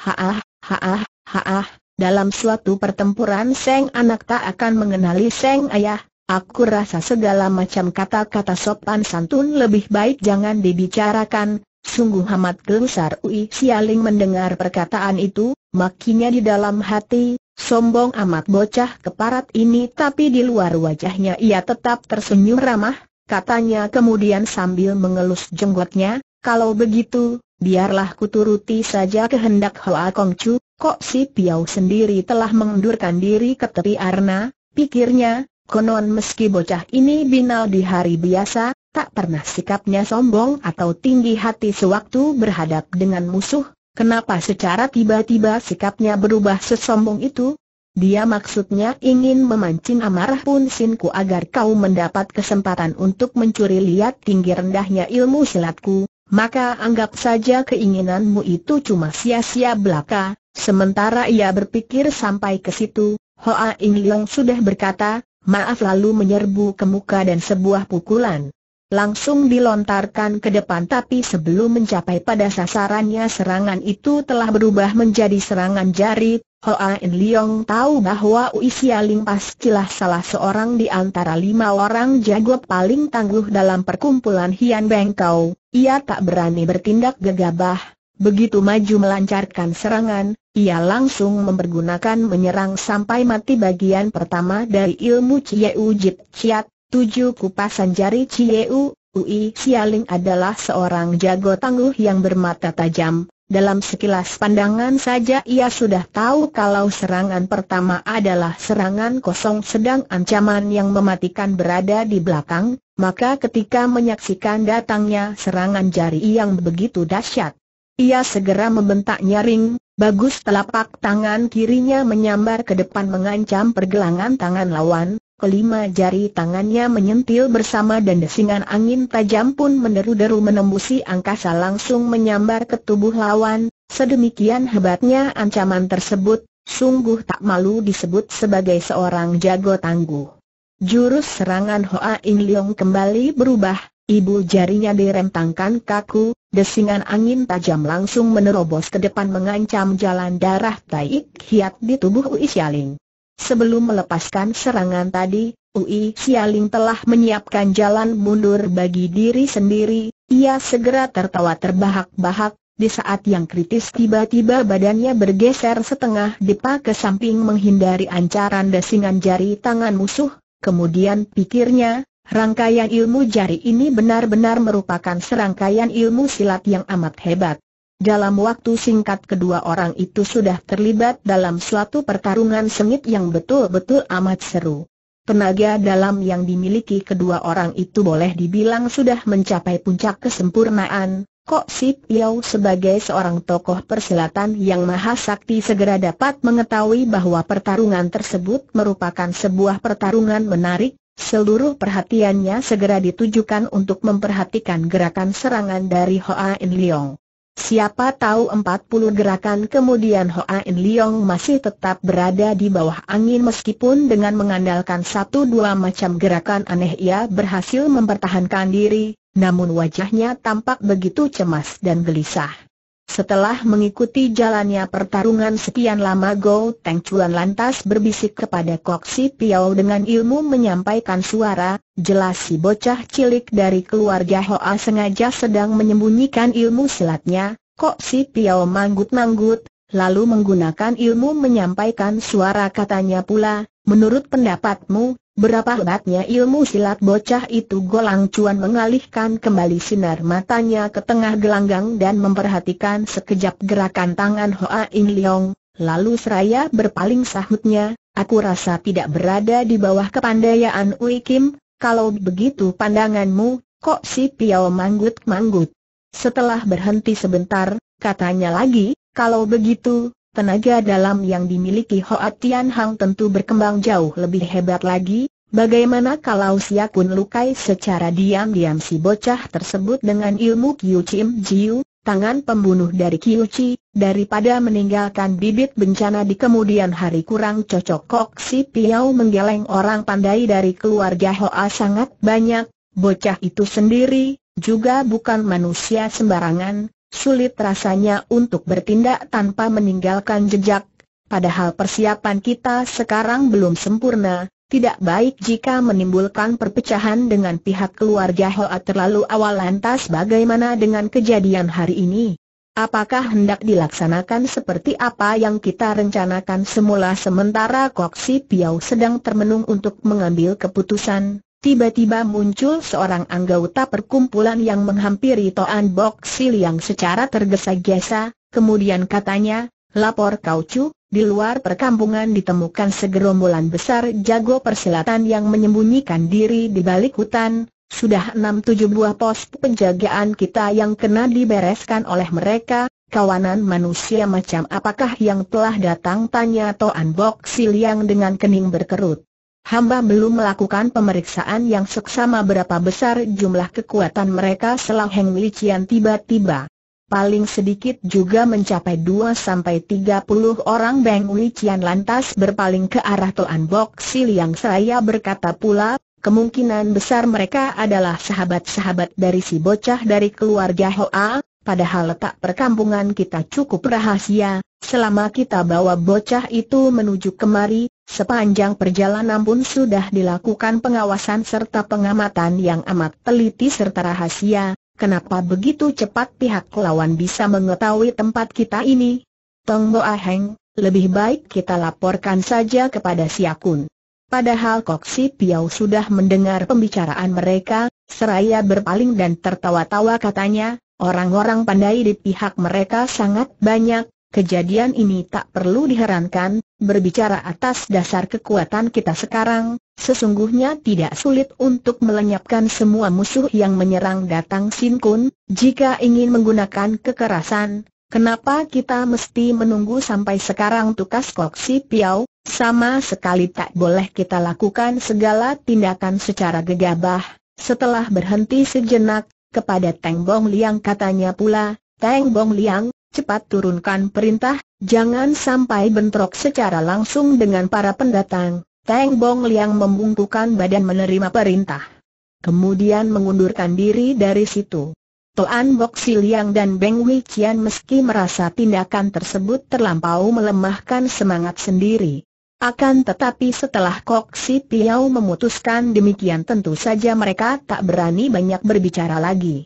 Haah, haah, haah, dalam suatu pertempuran Seng anak tak akan mengenali Seng ayah, Aku rasa segala macam kata-kata sopan santun lebih baik jangan dibicarakan, sungguh amat gelusar Ui Sialing mendengar perkataan itu, makinya di dalam hati, sombong amat bocah keparat ini tapi di luar wajahnya ia tetap tersenyum ramah, katanya kemudian sambil mengelus jenggotnya, kalau begitu, biarlah kuturuti saja kehendak Hoa Kong Chu, kok si Piau sendiri telah mengundurkan diri ke tepi arna, pikirnya, Konon meski bocah ini binal di hari biasa, tak pernah sikapnya sombong atau tinggi hati sewaktu berhadap dengan musuh, kenapa secara tiba-tiba sikapnya berubah sesombong itu? Dia maksudnya ingin memancing amarah Pun Sinku agar kau mendapat kesempatan untuk mencuri lihat tinggi rendahnya ilmu silatku, maka anggap saja keinginanmu itu cuma sia-sia belaka. Sementara ia berpikir sampai ke situ, Hoa Ing Leong sudah berkata, maaf lalu menyerbu ke muka dan sebuah pukulan. Langsung dilontarkan ke depan tapi sebelum mencapai pada sasarannya serangan itu telah berubah menjadi serangan jari. In Leong tahu bahwa Ui Ling pastilah salah seorang di antara lima orang jago paling tangguh dalam perkumpulan Hian Bengkau. Ia tak berani bertindak gegabah, Begitu maju melancarkan serangan, ia langsung mempergunakan menyerang sampai mati bagian pertama dari ilmu Cieu Jit Ciat, tujuh kupasan jari Cieu, Ui Sialing adalah seorang jago tangguh yang bermata tajam, dalam sekilas pandangan saja ia sudah tahu kalau serangan pertama adalah serangan kosong sedang ancaman yang mematikan berada di belakang, maka ketika menyaksikan datangnya serangan jari yang begitu dahsyat, ia segera membentak nyaring, bagus telapak tangan kirinya menyambar ke depan mengancam pergelangan tangan lawan, kelima jari tangannya menyentil bersama dan desingan angin tajam pun meneru deru menembusi angkasa langsung menyambar ke tubuh lawan, sedemikian hebatnya ancaman tersebut, sungguh tak malu disebut sebagai seorang jago tangguh. Jurus serangan Hoa In Leong kembali berubah, ibu jarinya direntangkan kaku, Desingan angin tajam langsung menerobos ke depan mengancam jalan darah Taik Hiat di tubuh Ui Xialing. Sebelum melepaskan serangan tadi, Ui Xialing telah menyiapkan jalan mundur bagi diri sendiri, ia segera tertawa terbahak-bahak, di saat yang kritis tiba-tiba badannya bergeser setengah depa ke samping menghindari ancaran desingan jari tangan musuh, kemudian pikirnya, Rangkaian ilmu jari ini benar-benar merupakan serangkaian ilmu silat yang amat hebat. Dalam waktu singkat kedua orang itu sudah terlibat dalam suatu pertarungan sengit yang betul-betul amat seru. Tenaga dalam yang dimiliki kedua orang itu boleh dibilang sudah mencapai puncak kesempurnaan. Kok Sip Yau sebagai seorang tokoh persilatan yang maha sakti segera dapat mengetahui bahwa pertarungan tersebut merupakan sebuah pertarungan menarik, Seluruh perhatiannya segera ditujukan untuk memperhatikan gerakan serangan dari Hoa In Leong. Siapa tahu 40 gerakan kemudian Hoa In Leong masih tetap berada di bawah angin meskipun dengan mengandalkan satu dua macam gerakan aneh ia berhasil mempertahankan diri, namun wajahnya tampak begitu cemas dan gelisah. Setelah mengikuti jalannya pertarungan sekian lama Go Teng Chuan lantas berbisik kepada Kok Si Piao dengan ilmu menyampaikan suara, jelas si bocah cilik dari keluarga Hoa sengaja sedang menyembunyikan ilmu silatnya, Kok Si Piao manggut-manggut, lalu menggunakan ilmu menyampaikan suara katanya pula, menurut pendapatmu, berapa hebatnya ilmu silat bocah itu Golang Cuan mengalihkan kembali sinar matanya ke tengah gelanggang dan memperhatikan sekejap gerakan tangan Hoa In Leong, lalu seraya berpaling sahutnya, aku rasa tidak berada di bawah kepandaian Ui Kim, kalau begitu pandanganmu, kok si Piao manggut-manggut. Setelah berhenti sebentar, katanya lagi, kalau begitu, tenaga dalam yang dimiliki Hoa Tian Hang tentu berkembang jauh lebih hebat lagi, bagaimana kalau Siakun lukai secara diam-diam si bocah tersebut dengan ilmu Kiu Chim Jiu, tangan pembunuh dari Kiu Chi, daripada meninggalkan bibit bencana di kemudian hari kurang cocok kok si Piau menggeleng orang pandai dari keluarga Hoa sangat banyak, bocah itu sendiri, juga bukan manusia sembarangan, Sulit rasanya untuk bertindak tanpa meninggalkan jejak, padahal persiapan kita sekarang belum sempurna, tidak baik jika menimbulkan perpecahan dengan pihak keluarga Hoa terlalu awal lantas bagaimana dengan kejadian hari ini. Apakah hendak dilaksanakan seperti apa yang kita rencanakan semula sementara Koksi Piau sedang termenung untuk mengambil keputusan? Tiba-tiba muncul seorang anggota perkumpulan yang menghampiri Toan Bok Siliang secara tergesa-gesa, kemudian katanya, lapor kau cu, di luar perkampungan ditemukan segerombolan besar jago persilatan yang menyembunyikan diri di balik hutan, sudah 6-7 buah pos penjagaan kita yang kena dibereskan oleh mereka, kawanan manusia macam apakah yang telah datang tanya Toan Bok Siliang dengan kening berkerut. Hamba belum melakukan pemeriksaan yang seksama berapa besar jumlah kekuatan mereka setelah Heng Lician tiba-tiba. Paling sedikit juga mencapai 2-30 orang Beng Lician lantas berpaling ke arah Toan Bok yang saya berkata pula, kemungkinan besar mereka adalah sahabat-sahabat dari si bocah dari keluarga Hoa, Padahal letak perkampungan kita cukup rahasia, selama kita bawa bocah itu menuju kemari, Sepanjang perjalanan pun sudah dilakukan pengawasan serta pengamatan yang amat teliti serta rahasia, kenapa begitu cepat pihak lawan bisa mengetahui tempat kita ini? Tong aheng, Heng, lebih baik kita laporkan saja kepada Siakun. Padahal Kok Si Piau sudah mendengar pembicaraan mereka, seraya berpaling dan tertawa-tawa katanya, orang-orang pandai di pihak mereka sangat banyak, Kejadian ini tak perlu diherankan, berbicara atas dasar kekuatan kita sekarang, sesungguhnya tidak sulit untuk melenyapkan semua musuh yang menyerang datang Sin Kun, jika ingin menggunakan kekerasan, Kenapa kita mesti menunggu sampai sekarang tukas koksi piau, sama sekali tak boleh kita lakukan segala tindakan secara gegabah. Setelah berhenti sejenak, kepada Teng Bong Liang katanya pula, Teng Bong Liang, cepat turunkan perintah, jangan sampai bentrok secara langsung dengan para pendatang. Tang Bong Liang membungkukan badan menerima perintah. Kemudian mengundurkan diri dari situ. Toan Bok Liang dan Beng Wei Qian meski merasa tindakan tersebut terlampau melemahkan semangat sendiri. Akan tetapi setelah Kok Si Piao memutuskan demikian tentu saja mereka tak berani banyak berbicara lagi.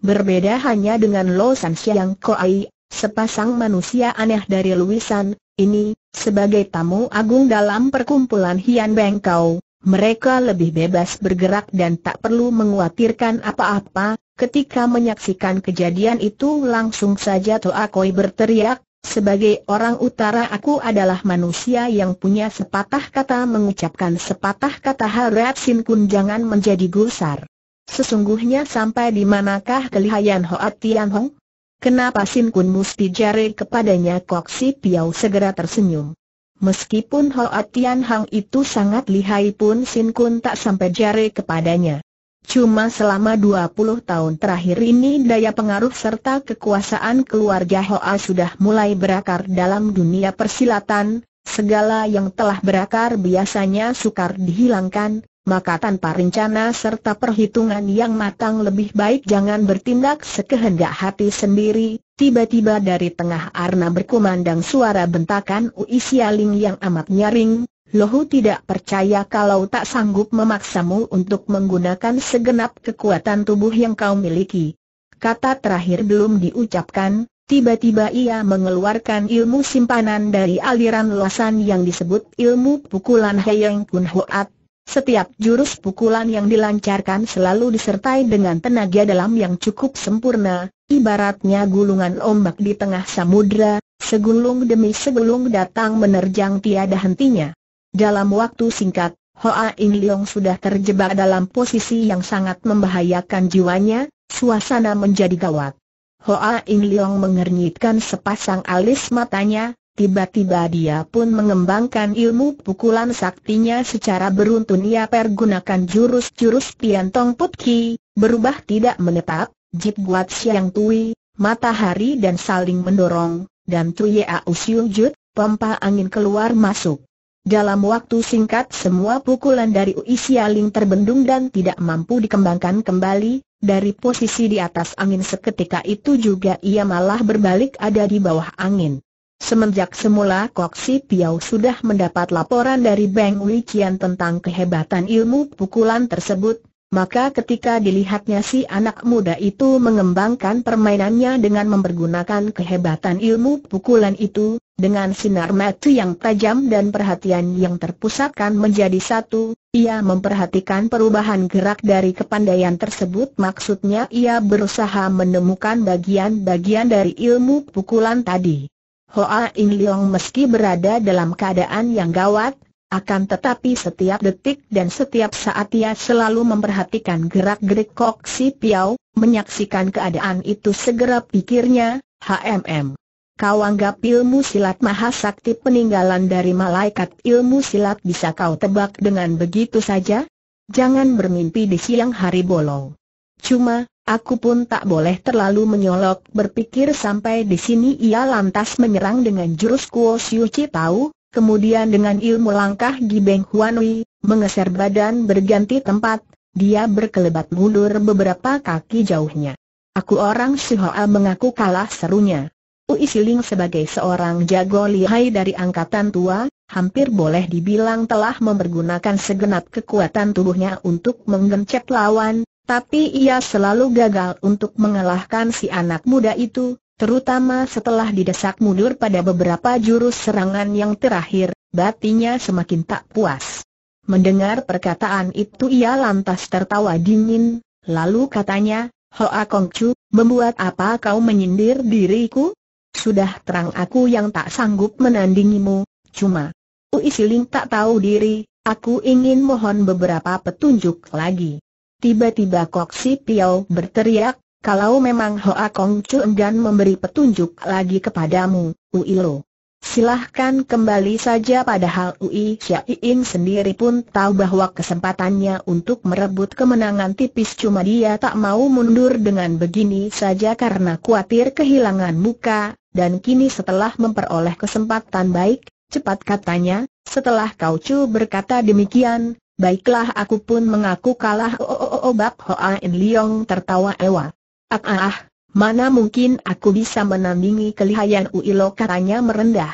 Berbeda hanya dengan Lo San Siang Koai, Sepasang manusia aneh dari Luisan, ini, sebagai tamu agung dalam perkumpulan Hian Bengkau, mereka lebih bebas bergerak dan tak perlu menguatirkan apa-apa, ketika menyaksikan kejadian itu langsung saja Toa Koi berteriak, sebagai orang utara aku adalah manusia yang punya sepatah kata mengucapkan sepatah kata Harap Sin Kun jangan menjadi gusar. Sesungguhnya sampai di manakah kelihayan Hoat Tian Hong? Kenapa Sin Kun mesti jari kepadanya Kok Si Piau segera tersenyum. Meskipun Hoa Tian Hang itu sangat lihai pun Sin Kun tak sampai jari kepadanya. Cuma selama 20 tahun terakhir ini daya pengaruh serta kekuasaan keluarga Hoa sudah mulai berakar dalam dunia persilatan, segala yang telah berakar biasanya sukar dihilangkan, maka tanpa rencana serta perhitungan yang matang lebih baik jangan bertindak sekehendak hati sendiri, tiba-tiba dari tengah arna berkumandang suara bentakan Ui Sialing yang amat nyaring, Lohu tidak percaya kalau tak sanggup memaksamu untuk menggunakan segenap kekuatan tubuh yang kau miliki. Kata terakhir belum diucapkan, tiba-tiba ia mengeluarkan ilmu simpanan dari aliran luasan yang disebut ilmu pukulan Heyeng Kun Hoat, setiap jurus pukulan yang dilancarkan selalu disertai dengan tenaga dalam yang cukup sempurna, ibaratnya gulungan ombak di tengah samudra, segulung demi segulung datang menerjang tiada hentinya. Dalam waktu singkat, Hoa In Leong sudah terjebak dalam posisi yang sangat membahayakan jiwanya, suasana menjadi gawat. Hoa In Leong mengernyitkan sepasang alis matanya, Tiba-tiba dia pun mengembangkan ilmu pukulan saktinya secara beruntun ia pergunakan jurus-jurus Tiantong Put Ki, berubah tidak menetap, Jip Buat Siang Tui, matahari dan saling mendorong, dan cuy Au Jut, pompa angin keluar masuk. Dalam waktu singkat semua pukulan dari Ui Sialing terbendung dan tidak mampu dikembangkan kembali, dari posisi di atas angin seketika itu juga ia malah berbalik ada di bawah angin. Semenjak semula Si Piau sudah mendapat laporan dari Beng Qian tentang kehebatan ilmu pukulan tersebut, maka ketika dilihatnya si anak muda itu mengembangkan permainannya dengan mempergunakan kehebatan ilmu pukulan itu, dengan sinar mata yang tajam dan perhatian yang terpusatkan menjadi satu, ia memperhatikan perubahan gerak dari kepandaian tersebut maksudnya ia berusaha menemukan bagian-bagian dari ilmu pukulan tadi. Hoa In Leong meski berada dalam keadaan yang gawat, akan tetapi setiap detik dan setiap saat ia selalu memperhatikan gerak-gerik Kok Si Piao, menyaksikan keadaan itu segera pikirnya, HMM. Kau anggap ilmu silat mahasakti peninggalan dari malaikat ilmu silat bisa kau tebak dengan begitu saja? Jangan bermimpi di siang hari bolong. Cuma, Aku pun tak boleh terlalu menyolok berpikir sampai di sini ia lantas menyerang dengan jurus Kuo Siu Chi Tau, kemudian dengan ilmu langkah Gibeng Huanui, mengeser badan berganti tempat, dia berkelebat mundur beberapa kaki jauhnya. Aku orang Hoa mengaku kalah serunya. Ui Siling sebagai seorang jago lihai dari angkatan tua, hampir boleh dibilang telah mempergunakan segenap kekuatan tubuhnya untuk menggencet lawan, tapi ia selalu gagal untuk mengalahkan si anak muda itu, terutama setelah didesak mundur pada beberapa jurus serangan yang terakhir, batinya semakin tak puas. Mendengar perkataan itu ia lantas tertawa dingin, lalu katanya, Hoa Chu, membuat apa kau menyindir diriku? Sudah terang aku yang tak sanggup menandingimu, cuma Ui Siling tak tahu diri, aku ingin mohon beberapa petunjuk lagi. Tiba-tiba Kok Si Piao berteriak, kalau memang Hoa Kong Chu dan memberi petunjuk lagi kepadamu, Ui Lo. Silahkan kembali saja padahal Ui Xiaoin sendiri pun tahu bahwa kesempatannya untuk merebut kemenangan tipis cuma dia tak mau mundur dengan begini saja karena khawatir kehilangan muka, dan kini setelah memperoleh kesempatan baik, cepat katanya, setelah Kau Chu berkata demikian, Baiklah aku pun mengaku kalah. Oh, oh, oh, oh Bak Hoa In Liang tertawa ewa. Ah, ah, ah, mana mungkin aku bisa menandingi kelihayan Uilo katanya merendah.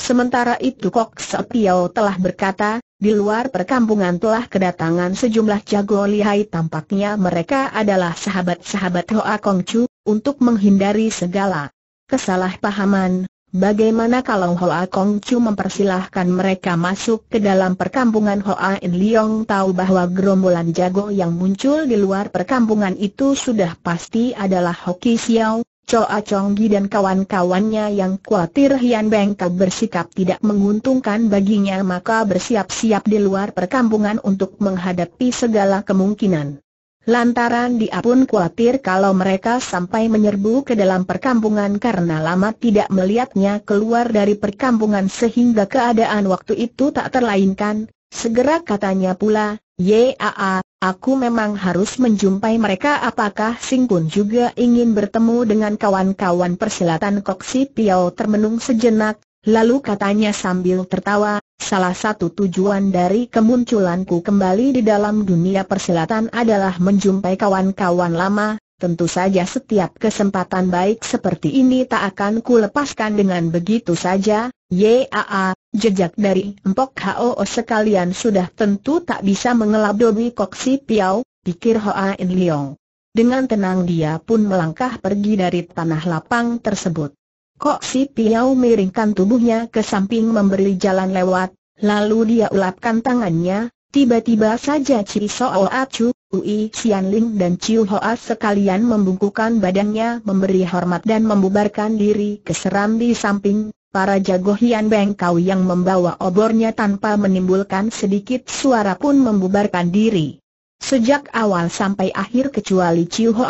Sementara itu Kok Sepiao telah berkata, di luar perkampungan telah kedatangan sejumlah jago lihai tampaknya mereka adalah sahabat-sahabat Hoa Kong Chu untuk menghindari segala kesalahpahaman, Bagaimana kalau Hoa Kong Chu mempersilahkan mereka masuk ke dalam perkampungan Hoa In Leong tahu bahwa gerombolan jago yang muncul di luar perkampungan itu sudah pasti adalah Hoki Xiao, Choa Chong Gi dan kawan-kawannya yang khawatir Hian Bengke bersikap tidak menguntungkan baginya maka bersiap-siap di luar perkampungan untuk menghadapi segala kemungkinan. Lantaran dia pun khawatir kalau mereka sampai menyerbu ke dalam perkampungan karena lama tidak melihatnya keluar dari perkampungan sehingga keadaan waktu itu tak terlainkan, segera katanya pula, Yaa, aku memang harus menjumpai mereka apakah Singkun juga ingin bertemu dengan kawan-kawan persilatan Koksi Piao termenung sejenak, Lalu katanya sambil tertawa, salah satu tujuan dari kemunculanku kembali di dalam dunia persilatan adalah menjumpai kawan-kawan lama, tentu saja setiap kesempatan baik seperti ini tak akan kulepaskan dengan begitu saja, yaa, jejak dari empok HOO sekalian sudah tentu tak bisa mengelap Dobi Koksi Piau, pikir Hoa In Leong. Dengan tenang dia pun melangkah pergi dari tanah lapang tersebut. Kok si Piau miringkan tubuhnya ke samping memberi jalan lewat, lalu dia ulapkan tangannya, tiba-tiba saja Ci Soao Acu, Ui xianling dan Ciu Hoa sekalian membungkukan badannya memberi hormat dan membubarkan diri keseram di samping, para jago Hian Bengkau yang membawa obornya tanpa menimbulkan sedikit suara pun membubarkan diri. Sejak awal sampai akhir kecuali Chiu Ho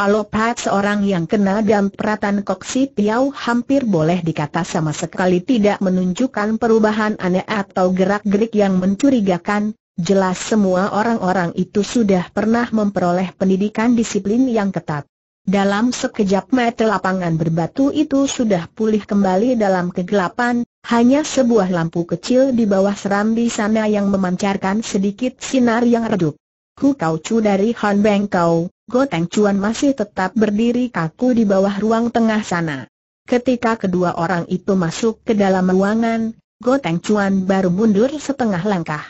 seorang yang kena dan peratan koksi Piau hampir boleh dikata sama sekali tidak menunjukkan perubahan aneh atau gerak-gerik yang mencurigakan, jelas semua orang-orang itu sudah pernah memperoleh pendidikan disiplin yang ketat. Dalam sekejap mata lapangan berbatu itu sudah pulih kembali dalam kegelapan, hanya sebuah lampu kecil di bawah serambi sana yang memancarkan sedikit sinar yang redup. Ku kau cu dari Han Beng kau, Goteng Cuan masih tetap berdiri kaku di bawah ruang tengah sana. Ketika kedua orang itu masuk ke dalam ruangan, Goteng Cuan baru mundur setengah langkah.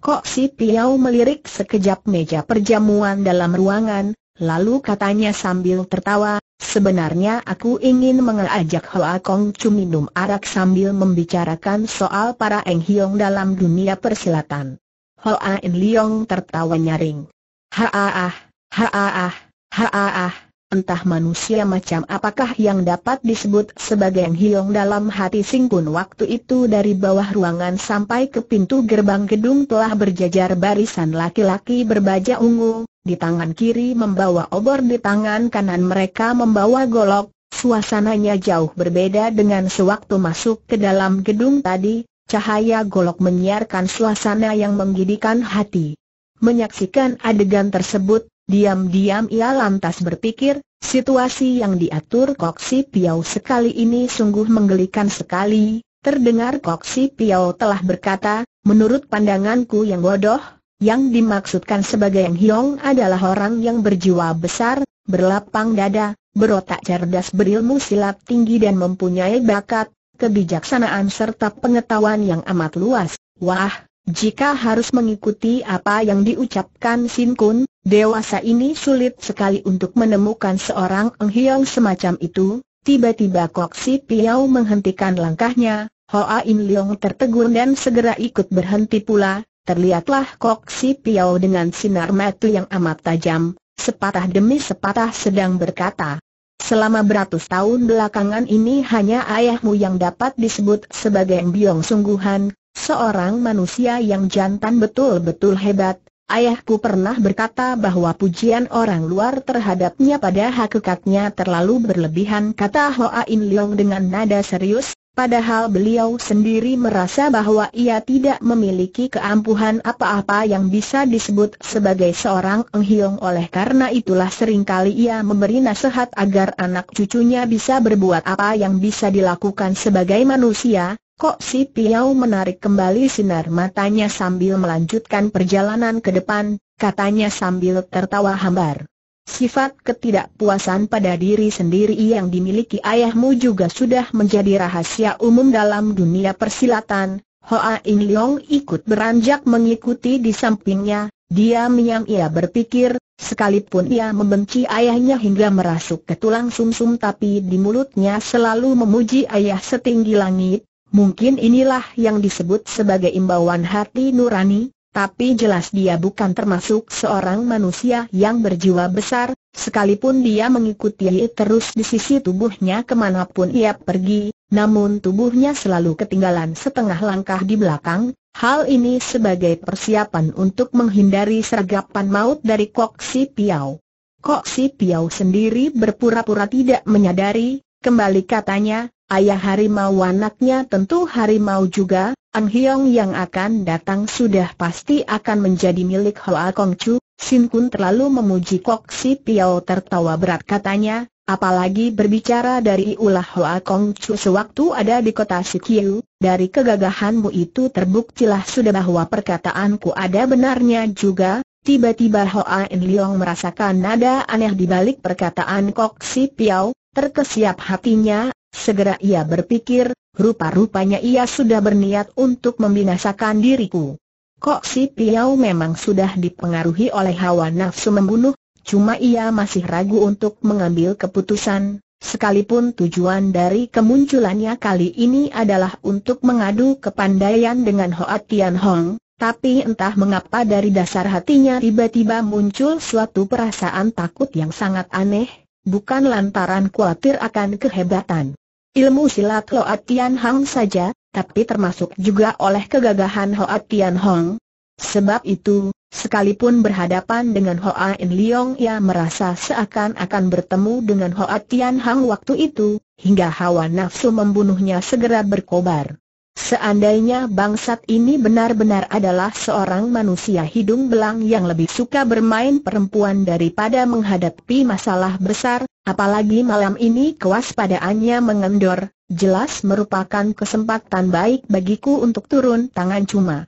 Kok si Piau melirik sekejap meja perjamuan dalam ruangan, lalu katanya sambil tertawa, sebenarnya aku ingin mengajak Hoa Kong Chu minum arak sambil membicarakan soal para Eng Hiong dalam dunia persilatan. Hoa In Liong tertawa nyaring. Haaah, haaah, haaah, entah manusia macam apakah yang dapat disebut sebagai Yang Hiong dalam hati Singkun waktu itu dari bawah ruangan sampai ke pintu gerbang gedung telah berjajar barisan laki-laki berbaju ungu, di tangan kiri membawa obor di tangan kanan mereka membawa golok, Suasananya jauh berbeda dengan sewaktu masuk ke dalam gedung tadi, Cahaya golok menyiarkan suasana yang menggidikan hati. Menyaksikan adegan tersebut, diam-diam ia lantas berpikir, situasi yang diatur Koksi Piau sekali ini sungguh menggelikan sekali. Terdengar Koksi Piau telah berkata, menurut pandanganku yang bodoh, yang dimaksudkan sebagai yang hiong adalah orang yang berjiwa besar, berlapang dada, berotak cerdas berilmu silat tinggi dan mempunyai bakat, kebijaksanaan serta pengetahuan yang amat luas. Wah, jika harus mengikuti apa yang diucapkan Sin Kun, dewasa ini sulit sekali untuk menemukan seorang Eng Hiong semacam itu. Tiba-tiba Kok Si Piao menghentikan langkahnya, Hoa In Leong tertegun dan segera ikut berhenti pula, terlihatlah Kok Si Piao dengan sinar mata yang amat tajam, sepatah demi sepatah sedang berkata, Selama beratus tahun belakangan ini hanya ayahmu yang dapat disebut sebagai Mbiong sungguhan, seorang manusia yang jantan betul-betul hebat, Ayahku pernah berkata bahwa pujian orang luar terhadapnya pada hakikatnya terlalu berlebihan kata Hoa In Leong dengan nada serius, padahal beliau sendiri merasa bahwa ia tidak memiliki keampuhan apa-apa yang bisa disebut sebagai seorang Hiong oleh karena itulah seringkali ia memberi nasihat agar anak cucunya bisa berbuat apa yang bisa dilakukan sebagai manusia, Kok si Piau menarik kembali sinar matanya sambil melanjutkan perjalanan ke depan, katanya sambil tertawa hambar. Sifat ketidakpuasan pada diri sendiri yang dimiliki ayahmu juga sudah menjadi rahasia umum dalam dunia persilatan. Hoa In Leong ikut beranjak mengikuti di sampingnya, diam yang ia berpikir, sekalipun ia membenci ayahnya hingga merasuk ke tulang sumsum tapi di mulutnya selalu memuji ayah setinggi langit, Mungkin inilah yang disebut sebagai imbauan hati nurani, tapi jelas dia bukan termasuk seorang manusia yang berjiwa besar, sekalipun dia mengikuti terus di sisi tubuhnya kemanapun ia pergi, namun tubuhnya selalu ketinggalan setengah langkah di belakang, hal ini sebagai persiapan untuk menghindari sergapan maut dari Kok Si Piao. Kok Si Piao sendiri berpura-pura tidak menyadari, kembali katanya, ayah harimau anaknya tentu harimau juga, Ang Hiong yang akan datang sudah pasti akan menjadi milik Hoa Kong Chu, Sin Kun terlalu memuji Kok Si Piao tertawa berat katanya, apalagi berbicara dari ulah Hoa Kong Chu sewaktu ada di kota Sikiu, dari kegagahanmu itu terbuktilah sudah bahwa perkataanku ada benarnya juga, Tiba-tiba Hoa In Leong merasakan nada aneh di balik perkataan Kok Si Piao, terkesiap hatinya, Segera ia berpikir, rupa-rupanya ia sudah berniat untuk membinasakan diriku. Kok si Piau memang sudah dipengaruhi oleh hawa nafsu membunuh, cuma ia masih ragu untuk mengambil keputusan, sekalipun tujuan dari kemunculannya kali ini adalah untuk mengadu kepandaian dengan Hoa Tian Hong, tapi entah mengapa dari dasar hatinya tiba-tiba muncul suatu perasaan takut yang sangat aneh, bukan lantaran khawatir akan kehebatan ilmu silat Hoa Tian Hang saja, tapi termasuk juga oleh kegagahan Hoa Tian Hong. Sebab itu, sekalipun berhadapan dengan Hoa In Leong ia merasa seakan-akan bertemu dengan Hoa Tian Hang waktu itu, hingga hawa nafsu membunuhnya segera berkobar. Seandainya bangsat ini benar-benar adalah seorang manusia hidung belang yang lebih suka bermain perempuan daripada menghadapi masalah besar, apalagi malam ini kewaspadaannya mengendor, jelas merupakan kesempatan baik bagiku untuk turun tangan cuma.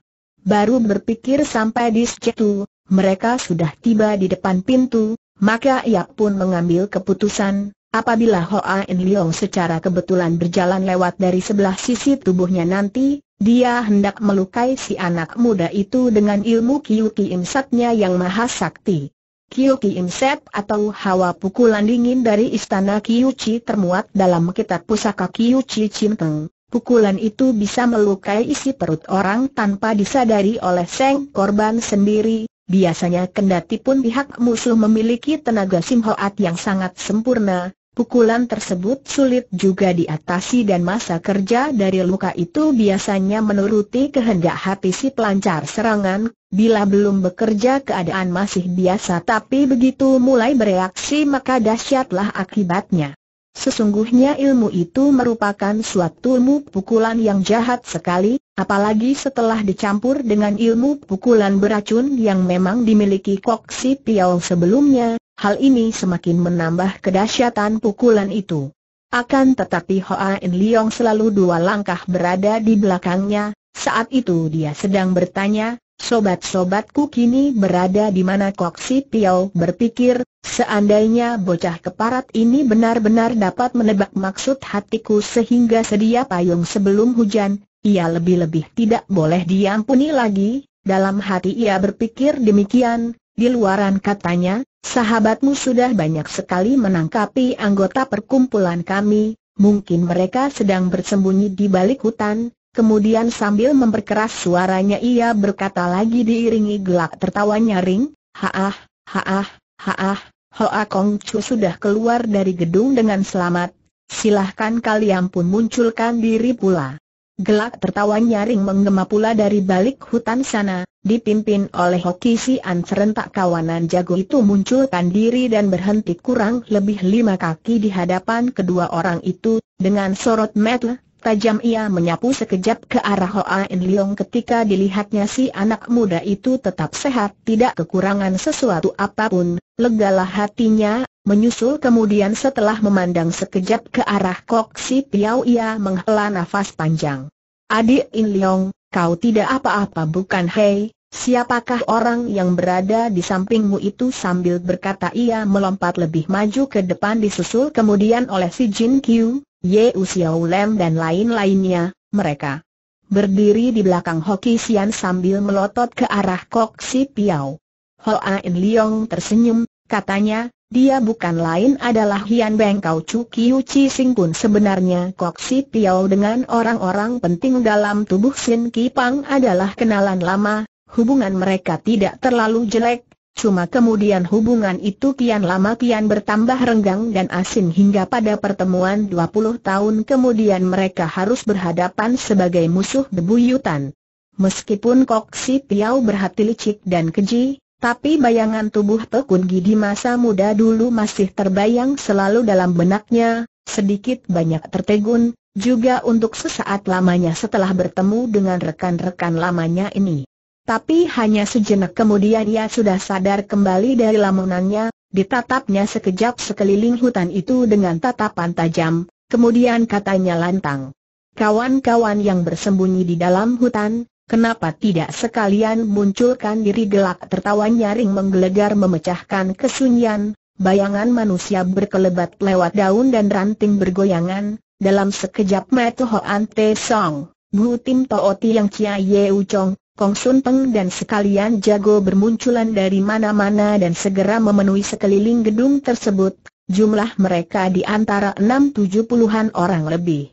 Baru berpikir sampai di situ, mereka sudah tiba di depan pintu, maka ia pun mengambil keputusan, Apabila Hoa In Leong secara kebetulan berjalan lewat dari sebelah sisi tubuhnya nanti, dia hendak melukai si anak muda itu dengan ilmu Kyuki Imsatnya yang maha sakti. Kyuki Set atau hawa pukulan dingin dari istana Chi termuat dalam kitab pusaka Chin Teng. Pukulan itu bisa melukai isi perut orang tanpa disadari oleh seng korban sendiri, Biasanya kendati pun pihak musuh memiliki tenaga simhoat yang sangat sempurna, Pukulan tersebut sulit juga diatasi dan masa kerja dari luka itu biasanya menuruti kehendak hati si pelancar serangan, bila belum bekerja keadaan masih biasa tapi begitu mulai bereaksi maka dahsyatlah akibatnya. Sesungguhnya ilmu itu merupakan suatu ilmu pukulan yang jahat sekali, apalagi setelah dicampur dengan ilmu pukulan beracun yang memang dimiliki Kok Si Piao sebelumnya, Hal ini semakin menambah kedahsyatan pukulan itu. Akan tetapi Hoa In Leong selalu dua langkah berada di belakangnya, saat itu dia sedang bertanya, Sobat-sobatku kini berada di mana Kok Si Piao berpikir, seandainya bocah keparat ini benar-benar dapat menebak maksud hatiku sehingga sedia payung sebelum hujan, ia lebih-lebih tidak boleh diampuni lagi, dalam hati ia berpikir demikian, di luaran katanya, sahabatmu sudah banyak sekali menangkapi anggota perkumpulan kami, mungkin mereka sedang bersembunyi di balik hutan, Kemudian sambil memperkeras suaranya ia berkata lagi diiringi gelak tertawa nyaring, Haah, haah, haah, Hoa Kong cu sudah keluar dari gedung dengan selamat, silahkan kalian pun munculkan diri pula. Gelak tertawa nyaring menggema pula dari balik hutan sana, dipimpin oleh Hoki Sian serentak kawanan jago itu munculkan diri dan berhenti kurang lebih lima kaki di hadapan kedua orang itu, dengan sorot mata tajam ia menyapu sekejap ke arah Hoa En Leong ketika dilihatnya si anak muda itu tetap sehat tidak kekurangan sesuatu apapun, legalah hatinya, Menyusul kemudian setelah memandang sekejap ke arah Kok Si Piao ia menghela nafas panjang. Adik In Leong, kau tidak apa-apa bukan hei, siapakah orang yang berada di sampingmu itu sambil berkata ia melompat lebih maju ke depan disusul kemudian oleh si Jin Qiu, Ye U Xiao Lem dan lain-lainnya, mereka berdiri di belakang Hoki Sian sambil melotot ke arah Kok Si Piao. Hoa In Leong tersenyum, katanya, dia bukan lain adalah Hian Beng Kau Chu Kiu Chi Sing Kun sebenarnya Kok Si Piao dengan orang-orang penting dalam tubuh Sin Ki Pang adalah kenalan lama, hubungan mereka tidak terlalu jelek, cuma kemudian hubungan itu kian lama kian bertambah renggang dan asin hingga pada pertemuan 20 tahun kemudian mereka harus berhadapan sebagai musuh bebuyutan. Meskipun Kok Si Piao berhati licik dan keji, tapi bayangan tubuh Pekun Gi di masa muda dulu masih terbayang selalu dalam benaknya, sedikit banyak tertegun, juga untuk sesaat lamanya setelah bertemu dengan rekan-rekan lamanya ini. Tapi hanya sejenak kemudian ia sudah sadar kembali dari lamunannya, ditatapnya sekejap sekeliling hutan itu dengan tatapan tajam, kemudian katanya lantang. Kawan-kawan yang bersembunyi di dalam hutan, Kenapa tidak sekalian munculkan diri gelak tertawa nyaring menggelegar memecahkan kesunyian, bayangan manusia berkelebat lewat daun dan ranting bergoyangan, dalam sekejap metu Hoan Song, Bu Tim Tooti yang cia Ye Uchong, Kong Sun Peng dan sekalian jago bermunculan dari mana-mana dan segera memenuhi sekeliling gedung tersebut, jumlah mereka di antara enam tujuh puluhan orang lebih.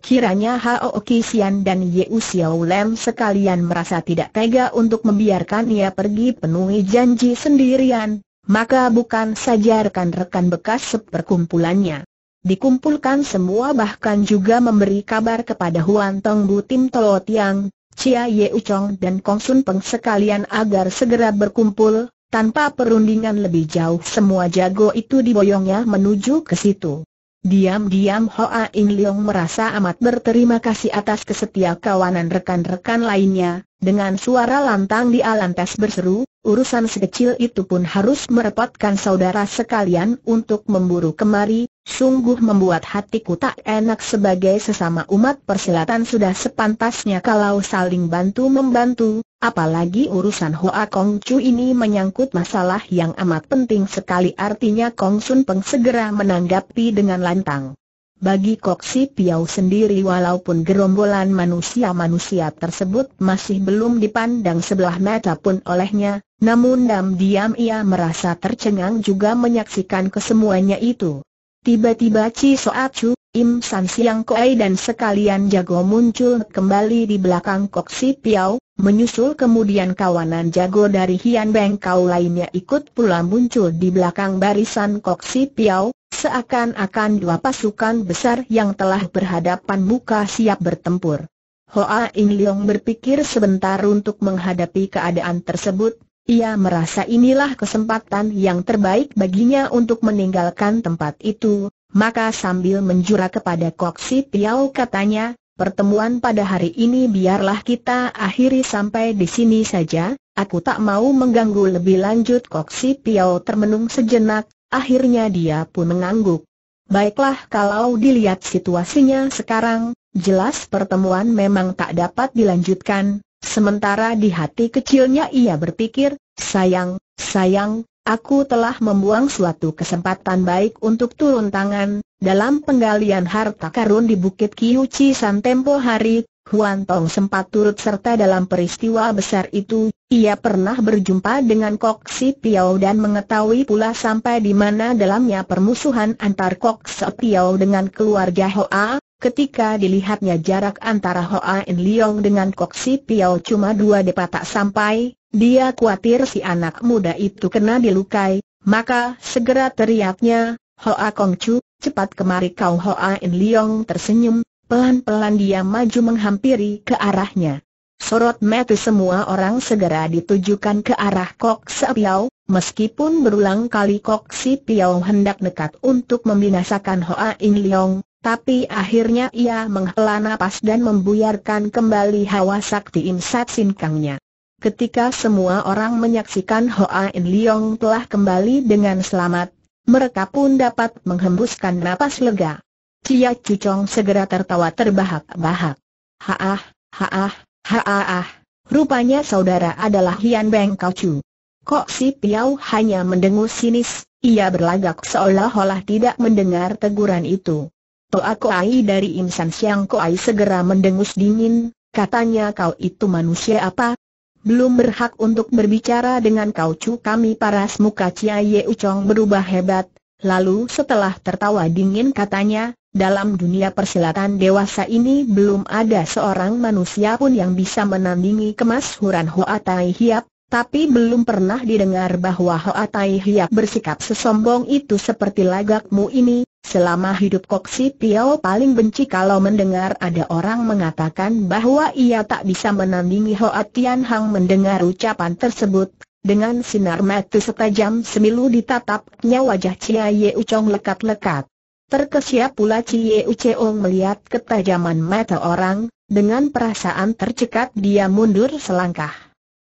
Kiranya Hao Kisian dan Yeu Xiao Lem sekalian merasa tidak tega untuk membiarkan ia pergi penuhi janji sendirian, maka bukan saja rekan-rekan bekas seperkumpulannya. Dikumpulkan semua bahkan juga memberi kabar kepada Huan Tong Bu Tim Tolo Tiang, Chia Yeu Chong dan Kong Sun Peng sekalian agar segera berkumpul, tanpa perundingan lebih jauh semua jago itu diboyongnya menuju ke situ. Diam-diam Hoa In Leong merasa amat berterima kasih atas kesetia kawanan rekan-rekan lainnya, dengan suara lantang di lantas berseru, urusan sekecil itu pun harus merepotkan saudara sekalian untuk memburu kemari, sungguh membuat hatiku tak enak sebagai sesama umat persilatan sudah sepantasnya kalau saling bantu-membantu, apalagi urusan Hoa Kong Chu ini menyangkut masalah yang amat penting sekali artinya Kong Sun Peng segera menanggapi dengan lantang. Bagi Kok Si Piau sendiri walaupun gerombolan manusia-manusia tersebut masih belum dipandang sebelah mata pun olehnya, namun diam-diam ia merasa tercengang juga menyaksikan kesemuanya itu. Tiba-tiba Soat Chu, Im San Siang Koei dan sekalian jago muncul kembali di belakang Kok Si Piao, menyusul kemudian kawanan jago dari Hian Beng Kau lainnya ikut pula muncul di belakang barisan Kok Si Piao, seakan-akan dua pasukan besar yang telah berhadapan muka siap bertempur. Hoa In Leong berpikir sebentar untuk menghadapi keadaan tersebut, ia merasa inilah kesempatan yang terbaik baginya untuk meninggalkan tempat itu, maka sambil menjura kepada Kok Si Piao katanya, pertemuan pada hari ini biarlah kita akhiri sampai di sini saja, aku tak mau mengganggu lebih lanjut Kok Si Piao termenung sejenak, akhirnya dia pun mengangguk. Baiklah kalau dilihat situasinya sekarang, jelas pertemuan memang tak dapat dilanjutkan, Sementara di hati kecilnya ia berpikir, sayang, sayang, aku telah membuang suatu kesempatan baik untuk turun tangan, dalam penggalian harta karun di Bukit Kiuci San Tempo hari, Huan Tong sempat turut serta dalam peristiwa besar itu, ia pernah berjumpa dengan Kok Si Piao dan mengetahui pula sampai di mana dalamnya permusuhan antar Kok Si Piao dengan keluarga Hoa, Ketika dilihatnya jarak antara Hoa In Leong dengan Kok Si Piao cuma dua depa tak sampai, dia khawatir si anak muda itu kena dilukai, maka segera teriaknya, Hoa Kong Chu, cepat kemari kau Hoa In Leong tersenyum, pelan-pelan dia maju menghampiri ke arahnya. Sorot mata semua orang segera ditujukan ke arah Kok Si Piao, meskipun berulang kali Kok Si Piao hendak nekat untuk membinasakan Hoa In Leong, tapi akhirnya ia menghela napas dan membuyarkan kembali hawa sakti imsat Sinkangnya. Ketika semua orang menyaksikan Hoa In Leong telah kembali dengan selamat, mereka pun dapat menghembuskan napas lega. Cia Cucong segera tertawa terbahak-bahak. Haah, haah, haah, rupanya saudara adalah Hian Beng Kau Chu. Kok si Piau hanya mendengus sinis, ia berlagak seolah-olah tidak mendengar teguran itu. Toa Koai dari Imsan Siang Koai segera mendengus dingin, katanya kau itu manusia apa? Belum berhak untuk berbicara dengan kau cu kami paras muka Cia Ye Ucong berubah hebat, lalu setelah tertawa dingin katanya, dalam dunia persilatan dewasa ini belum ada seorang manusia pun yang bisa menandingi kemasyhuran Hoa Tai Hiap, tapi belum pernah didengar bahwa Hoa Tai Hiap bersikap sesombong itu seperti lagakmu ini, Selama hidup Koksi piao paling benci kalau mendengar ada orang mengatakan bahwa ia tak bisa menandingi Hoa Tian Hang mendengar ucapan tersebut. Dengan sinar mata setajam semilu ditatapnya wajah Cia Ye Uchong lekat-lekat. Terkesiap pula Cie Uceong melihat ketajaman mata orang, dengan perasaan tercekat dia mundur selangkah.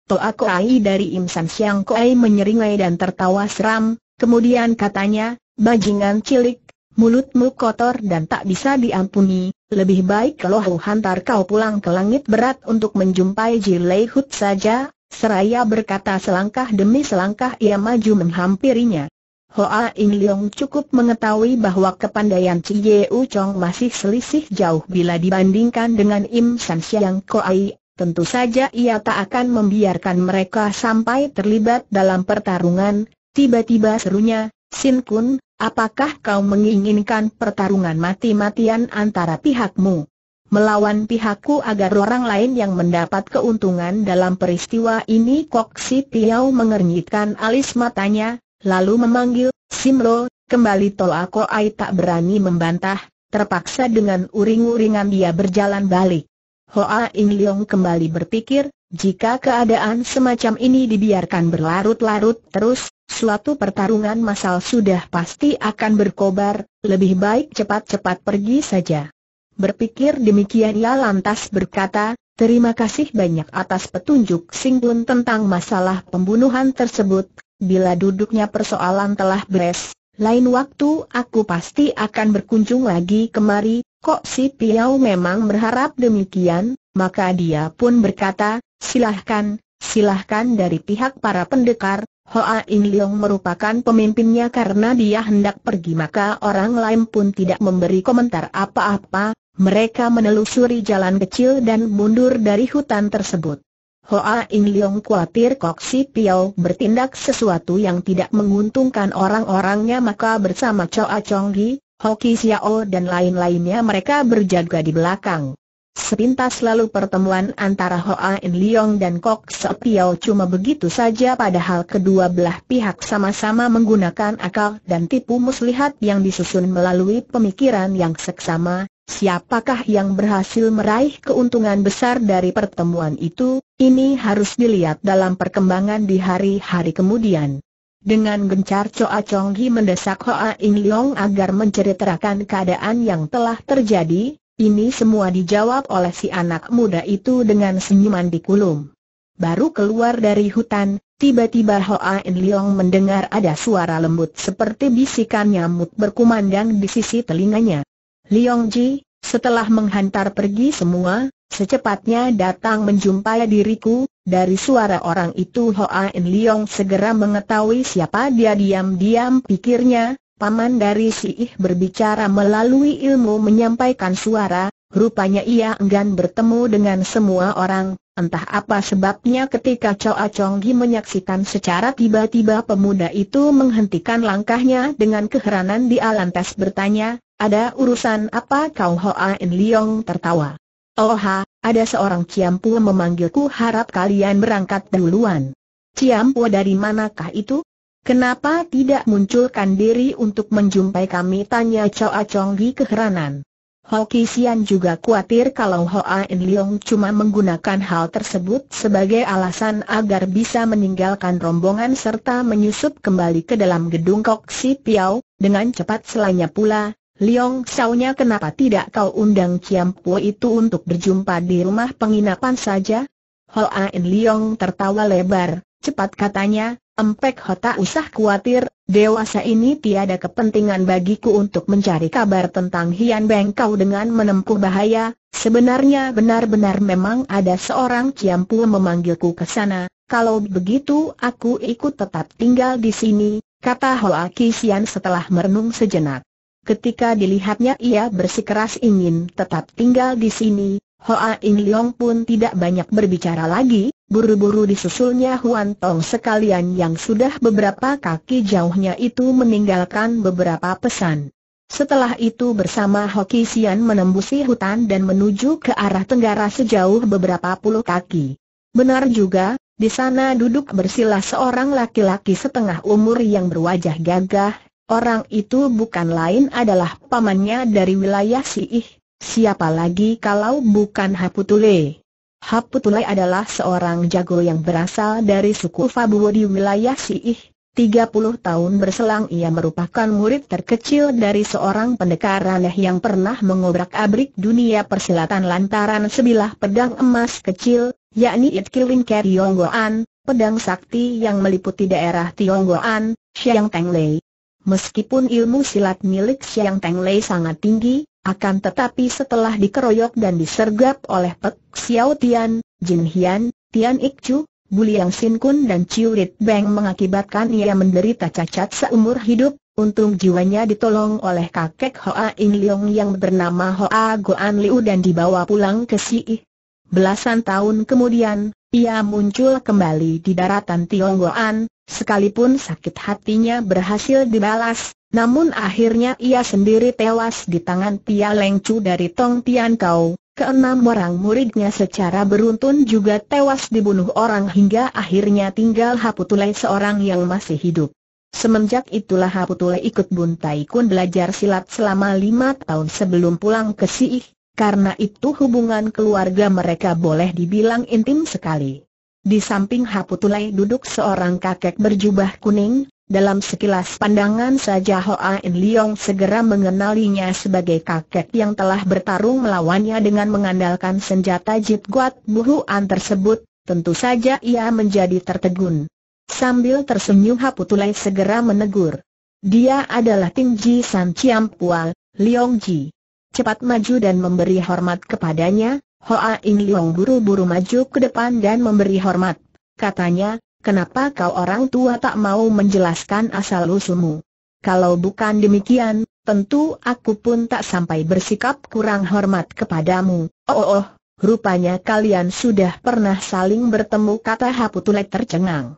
Toa Koai dari Im San Siang Koai menyeringai dan tertawa seram, kemudian katanya, Bajingan cilik, mulutmu kotor dan tak bisa diampuni, lebih baik kalau hantar kau pulang ke langit berat untuk menjumpai Jilai Hut saja, seraya berkata selangkah demi selangkah ia maju menghampirinya. Hoa In Leong cukup mengetahui bahwa kepandaian Cie U Chong masih selisih jauh bila dibandingkan dengan Im San Siang Ai. Tentu saja ia tak akan membiarkan mereka sampai terlibat dalam pertarungan, tiba-tiba serunya, Sin Kun, apakah kau menginginkan pertarungan mati-matian antara pihakmu? Melawan pihakku agar orang lain yang mendapat keuntungan dalam peristiwa ini Kok Si Piao mengernyitkan alis matanya, lalu memanggil, Simlo, kembali Toa Ai tak berani membantah, terpaksa dengan uring-uringan dia berjalan balik. Hoa In Leong kembali berpikir, jika keadaan semacam ini dibiarkan berlarut-larut terus, suatu pertarungan masal sudah pasti akan berkobar, lebih baik cepat-cepat pergi saja. Berpikir demikian ia lantas berkata, terima kasih banyak atas petunjuk singgun tentang masalah pembunuhan tersebut, bila duduknya persoalan telah beres, lain waktu aku pasti akan berkunjung lagi kemari, Kok si Piau memang berharap demikian, maka dia pun berkata, silahkan, silahkan dari pihak para pendekar, Hoa In Leong merupakan pemimpinnya karena dia hendak pergi maka orang lain pun tidak memberi komentar apa-apa, mereka menelusuri jalan kecil dan mundur dari hutan tersebut. Hoa In Leong khawatir Kok Si Piao bertindak sesuatu yang tidak menguntungkan orang-orangnya maka bersama Choa Chong Gi, Hoki Xiao dan lain-lainnya mereka berjaga di belakang. Sepintas lalu pertemuan antara Hoa In Leong dan Kok Sepiao cuma begitu saja padahal kedua belah pihak sama-sama menggunakan akal dan tipu muslihat yang disusun melalui pemikiran yang seksama, siapakah yang berhasil meraih keuntungan besar dari pertemuan itu, ini harus dilihat dalam perkembangan di hari-hari kemudian. Dengan gencar Choa Chong Hi mendesak Hoa In Leong agar menceritakan keadaan yang telah terjadi, ini semua dijawab oleh si anak muda itu dengan senyuman di kulum. Baru keluar dari hutan, tiba-tiba Hoa In Leong mendengar ada suara lembut seperti bisikan nyamuk berkumandang di sisi telinganya. Leong Ji, setelah menghantar pergi semua, Secepatnya datang menjumpai diriku, dari suara orang itu Hoa In Leong segera mengetahui siapa dia diam-diam pikirnya, paman dari si Ih berbicara melalui ilmu menyampaikan suara, rupanya ia enggan bertemu dengan semua orang, entah apa sebabnya ketika Choa Chong Gi menyaksikan secara tiba-tiba pemuda itu menghentikan langkahnya dengan keheranan di lantas bertanya, ada urusan apa kau Hoa In Leong tertawa? Oha, ada seorang Ciampu memanggilku harap kalian berangkat duluan. Ciampu dari manakah itu? Kenapa tidak munculkan diri untuk menjumpai kami? Tanya Chong di keheranan. Hoki Kisian juga khawatir kalau Hoa In Leong cuma menggunakan hal tersebut sebagai alasan agar bisa meninggalkan rombongan serta menyusup kembali ke dalam gedung Kok Si Piao, dengan cepat selanya pula, Liong Saunya kenapa tidak kau undang Ciam Puo itu untuk berjumpa di rumah penginapan saja? Ain Liong tertawa lebar, cepat katanya, Empek Ho tak usah khawatir, dewasa ini tiada kepentingan bagiku untuk mencari kabar tentang Hian Beng kau dengan menempuh bahaya, sebenarnya benar-benar memang ada seorang Ciam Puo memanggilku ke sana, kalau begitu aku ikut tetap tinggal di sini, kata Aki Kisian setelah merenung sejenak ketika dilihatnya ia bersikeras ingin tetap tinggal di sini, Hoa In Leong pun tidak banyak berbicara lagi, buru-buru disusulnya Huan Tong sekalian yang sudah beberapa kaki jauhnya itu meninggalkan beberapa pesan. Setelah itu bersama Hoki Sian menembusi hutan dan menuju ke arah tenggara sejauh beberapa puluh kaki. Benar juga, di sana duduk bersila seorang laki-laki setengah umur yang berwajah gagah, Orang itu bukan lain adalah pamannya dari wilayah Siih, siapa lagi kalau bukan Haputule. Haputule adalah seorang jago yang berasal dari suku Fabuo di wilayah Siih. 30 tahun berselang ia merupakan murid terkecil dari seorang pendekar aneh yang pernah mengobrak-abrik dunia persilatan lantaran sebilah pedang emas kecil, yakni It Kilin pedang sakti yang meliputi daerah Tionggoan, Xiang Teng Lei, Meskipun ilmu silat milik Siang Teng Lei sangat tinggi, akan tetapi setelah dikeroyok dan disergap oleh Pek Xiao Tian, Jin Hian, Tian Ik Chu, Buliang Sin Kun dan Chiu Rit Beng mengakibatkan ia menderita cacat seumur hidup, untung jiwanya ditolong oleh kakek Hoa In Leong yang bernama Hoa Goan Liu dan dibawa pulang ke Si Ih. Belasan tahun kemudian, ia muncul kembali di daratan Tionggoan, sekalipun sakit hatinya berhasil dibalas, namun akhirnya ia sendiri tewas di tangan Tia Leng dari Tong Tian Kau. Keenam orang muridnya secara beruntun juga tewas dibunuh orang hingga akhirnya tinggal Haputule seorang yang masih hidup. Semenjak itulah Haputule ikut Bun Taikun belajar silat selama lima tahun sebelum pulang ke Siih, karena itu hubungan keluarga mereka boleh dibilang intim sekali. Di samping Haputulai duduk seorang kakek berjubah kuning, dalam sekilas pandangan saja Hoa In Leong segera mengenalinya sebagai kakek yang telah bertarung melawannya dengan mengandalkan senjata Jit Guat Buhuan tersebut, tentu saja ia menjadi tertegun. Sambil tersenyum Haputulai segera menegur. Dia adalah Ting Ji San Chiam Pua, Leong Ji cepat maju dan memberi hormat kepadanya, Hoa In Leong buru-buru maju ke depan dan memberi hormat. Katanya, kenapa kau orang tua tak mau menjelaskan asal-usulmu? Kalau bukan demikian, tentu aku pun tak sampai bersikap kurang hormat kepadamu. Oh, oh, oh rupanya kalian sudah pernah saling bertemu kata Haputulek tercengang.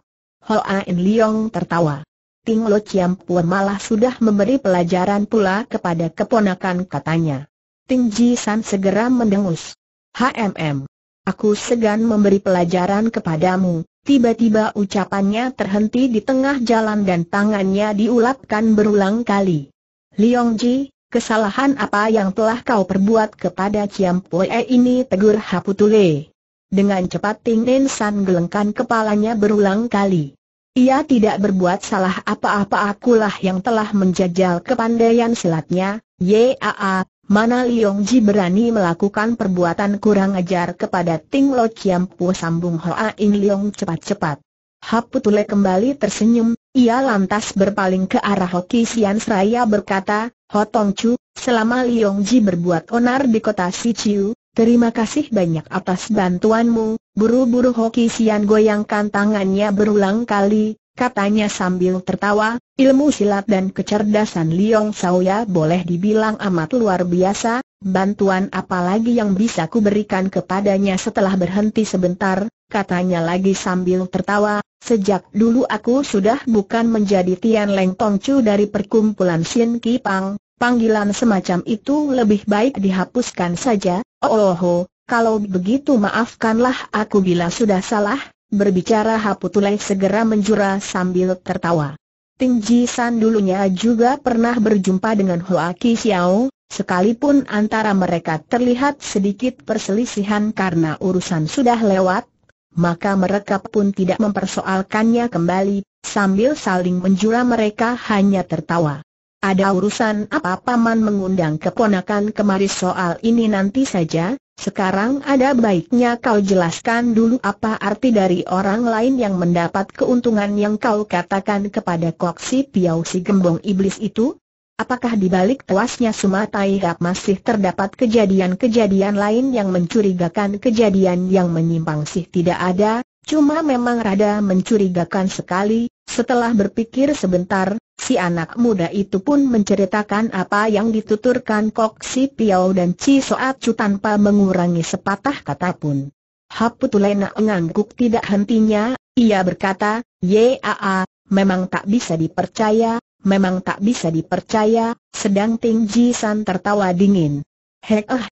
Hoa In Leong tertawa. Ting Lo Chiam Pua malah sudah memberi pelajaran pula kepada keponakan katanya. Ting Ji San segera mendengus. HMM. Aku segan memberi pelajaran kepadamu. Tiba-tiba ucapannya terhenti di tengah jalan dan tangannya diulapkan berulang kali. Liong Ji, kesalahan apa yang telah kau perbuat kepada Chiam E ini tegur Haputule. Dengan cepat Ting Nen San gelengkan kepalanya berulang kali. Ia tidak berbuat salah apa-apa akulah yang telah menjajal kepandaian silatnya, Yaa, mana Liong Ji berani melakukan perbuatan kurang ajar kepada Ting Lo Chiam Pu sambung Hoa In Liong cepat-cepat. Haputule kembali tersenyum, ia lantas berpaling ke arah Hoki Sian Seraya berkata, Tong Chu, selama Liong Ji berbuat onar di kota Chiu, Terima kasih banyak atas bantuanmu, buru-buru Hoki Sian goyangkan tangannya berulang kali, katanya sambil tertawa, ilmu silat dan kecerdasan Liong Sauya boleh dibilang amat luar biasa, bantuan apalagi yang bisa kuberikan kepadanya setelah berhenti sebentar, katanya lagi sambil tertawa, sejak dulu aku sudah bukan menjadi Tian Leng Chu dari perkumpulan Xin Kipang, Panggilan semacam itu lebih baik dihapuskan saja, oh, oh, oh kalau begitu maafkanlah aku bila sudah salah, berbicara Haputulai segera menjura sambil tertawa. Tingji San dulunya juga pernah berjumpa dengan Hoa Ki Xiao, sekalipun antara mereka terlihat sedikit perselisihan karena urusan sudah lewat, maka mereka pun tidak mempersoalkannya kembali, sambil saling menjura mereka hanya tertawa. Ada urusan apa paman mengundang keponakan kemari soal ini nanti saja, sekarang ada baiknya kau jelaskan dulu apa arti dari orang lain yang mendapat keuntungan yang kau katakan kepada koksi piau si gembong iblis itu? Apakah di balik tuasnya Sumata masih terdapat kejadian-kejadian lain yang mencurigakan kejadian yang menyimpang sih tidak ada, cuma memang rada mencurigakan sekali, setelah berpikir sebentar, Si anak muda itu pun menceritakan apa yang dituturkan Kok Si Piao dan Chi Soat Chu tanpa mengurangi sepatah kata pun. Haputulena mengangguk tidak hentinya, ia berkata, Yaa, memang tak bisa dipercaya, memang tak bisa dipercaya, sedang Ting Ji San tertawa dingin. Heeh,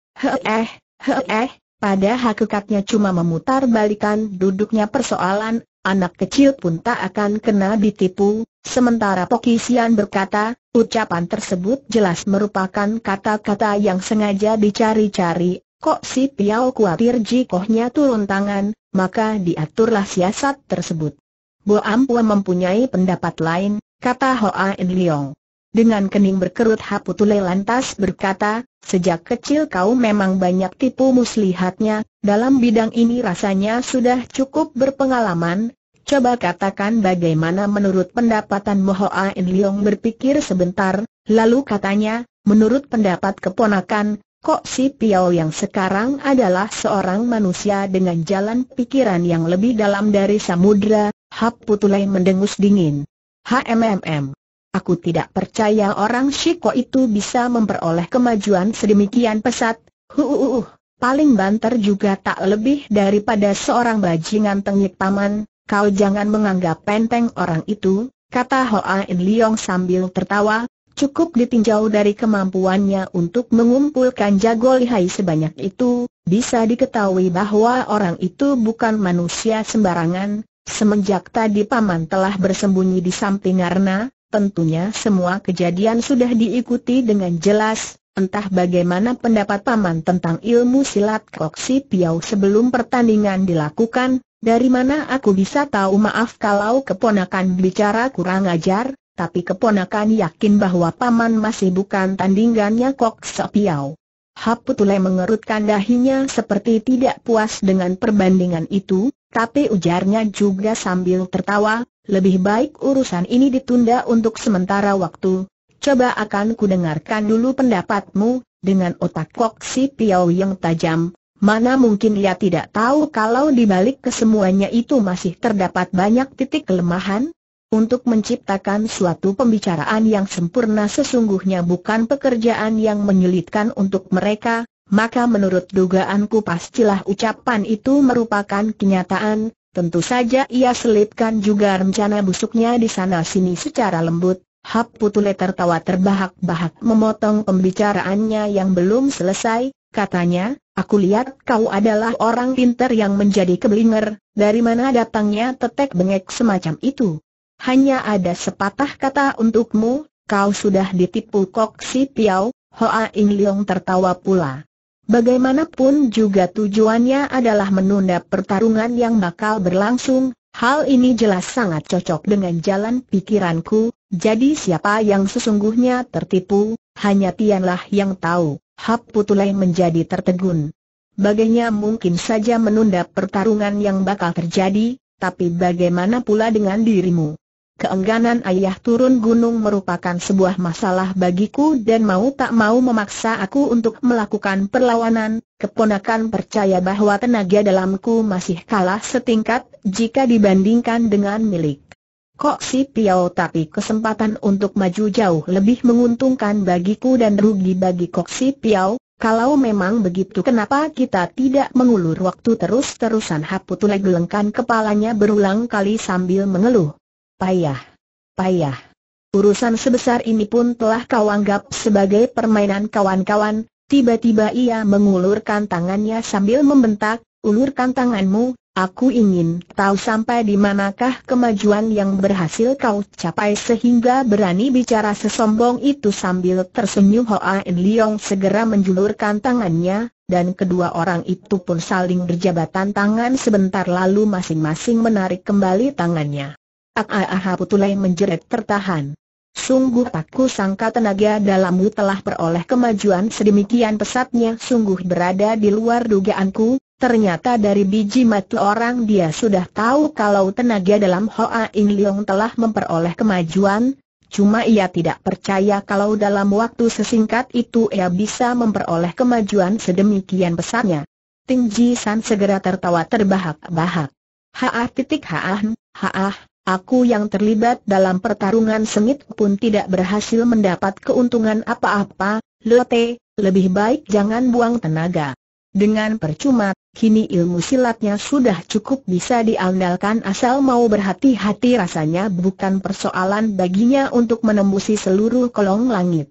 eh, heeh, eh, pada hakikatnya cuma memutar balikan duduknya persoalan, anak kecil pun tak akan kena ditipu, Sementara Pokisian berkata, ucapan tersebut jelas merupakan kata-kata yang sengaja dicari-cari, kok si Piao khawatir jikohnya turun tangan, maka diaturlah siasat tersebut. Bo Ampua mempunyai pendapat lain, kata Hoa En Leong. Dengan kening berkerut Haputule lantas berkata, sejak kecil kau memang banyak tipu muslihatnya, dalam bidang ini rasanya sudah cukup berpengalaman, Coba katakan bagaimana menurut pendapatan Mohoa In Leong berpikir sebentar, lalu katanya, menurut pendapat keponakan, Kok Si Piao yang sekarang adalah seorang manusia dengan jalan pikiran yang lebih dalam dari samudra, Hap Putulai mendengus dingin. HMMM. Aku tidak percaya orang Shiko itu bisa memperoleh kemajuan sedemikian pesat, huuuh, paling banter juga tak lebih daripada seorang bajingan tengik paman, Kau jangan menganggap penteng orang itu, kata Hoa In Leong sambil tertawa, cukup ditinjau dari kemampuannya untuk mengumpulkan jago lihai sebanyak itu, bisa diketahui bahwa orang itu bukan manusia sembarangan, semenjak tadi Paman telah bersembunyi di samping Arna, tentunya semua kejadian sudah diikuti dengan jelas, Entah bagaimana pendapat paman tentang ilmu silat koksi piau sebelum pertandingan dilakukan, dari mana aku bisa tahu maaf kalau keponakan bicara kurang ajar, tapi keponakan yakin bahwa paman masih bukan tandingannya Kok Sopiau. Haputule mengerutkan dahinya seperti tidak puas dengan perbandingan itu, tapi ujarnya juga sambil tertawa, lebih baik urusan ini ditunda untuk sementara waktu. Coba akan kudengarkan dulu pendapatmu, dengan otak Kok Si piau yang tajam, Mana mungkin ia tidak tahu kalau di balik kesemuanya itu masih terdapat banyak titik kelemahan? Untuk menciptakan suatu pembicaraan yang sempurna sesungguhnya bukan pekerjaan yang menyulitkan untuk mereka, maka menurut dugaanku pastilah ucapan itu merupakan kenyataan, tentu saja ia selipkan juga rencana busuknya di sana-sini secara lembut, Hap Putule tertawa terbahak-bahak memotong pembicaraannya yang belum selesai, katanya, Aku lihat kau adalah orang pinter yang menjadi keblinger, dari mana datangnya tetek bengek semacam itu? Hanya ada sepatah kata untukmu, kau sudah ditipu kok si Piao, Hoa In Leong tertawa pula. Bagaimanapun juga tujuannya adalah menunda pertarungan yang bakal berlangsung, hal ini jelas sangat cocok dengan jalan pikiranku, jadi siapa yang sesungguhnya tertipu, hanya Tianlah yang tahu. Hap Putulai menjadi tertegun. Bagainya mungkin saja menunda pertarungan yang bakal terjadi, tapi bagaimana pula dengan dirimu? Keengganan ayah turun gunung merupakan sebuah masalah bagiku dan mau tak mau memaksa aku untuk melakukan perlawanan, keponakan percaya bahwa tenaga dalamku masih kalah setingkat jika dibandingkan dengan milik Kok si Piao tapi kesempatan untuk maju jauh lebih menguntungkan bagiku dan rugi bagi Kok si Piao, kalau memang begitu kenapa kita tidak mengulur waktu terus-terusan Haputu gelengkan kepalanya berulang kali sambil mengeluh. Payah. Payah. Urusan sebesar ini pun telah kau anggap sebagai permainan kawan-kawan, tiba-tiba ia mengulurkan tangannya sambil membentak, ulurkan tanganmu, Aku ingin tahu sampai di manakah kemajuan yang berhasil kau capai sehingga berani bicara sesombong itu sambil tersenyum Hoa En Leong segera menjulurkan tangannya, dan kedua orang itu pun saling berjabatan tangan sebentar lalu masing-masing menarik kembali tangannya. Ak-ah Putulai ah, ah, menjerit tertahan. Sungguh ku sangka tenaga dalammu telah peroleh kemajuan sedemikian pesatnya sungguh berada di luar dugaanku, Ternyata dari biji mata orang dia sudah tahu kalau tenaga dalam Hoa In Leong telah memperoleh kemajuan, cuma ia tidak percaya kalau dalam waktu sesingkat itu ia bisa memperoleh kemajuan sedemikian besarnya. Ting Ji San segera tertawa terbahak-bahak. Haah titik haah, haah, aku yang terlibat dalam pertarungan sengit pun tidak berhasil mendapat keuntungan apa-apa, Lote, lebih baik jangan buang tenaga. Dengan percuma, kini ilmu silatnya sudah cukup bisa diandalkan asal mau berhati-hati rasanya bukan persoalan baginya untuk menembusi seluruh kolong langit.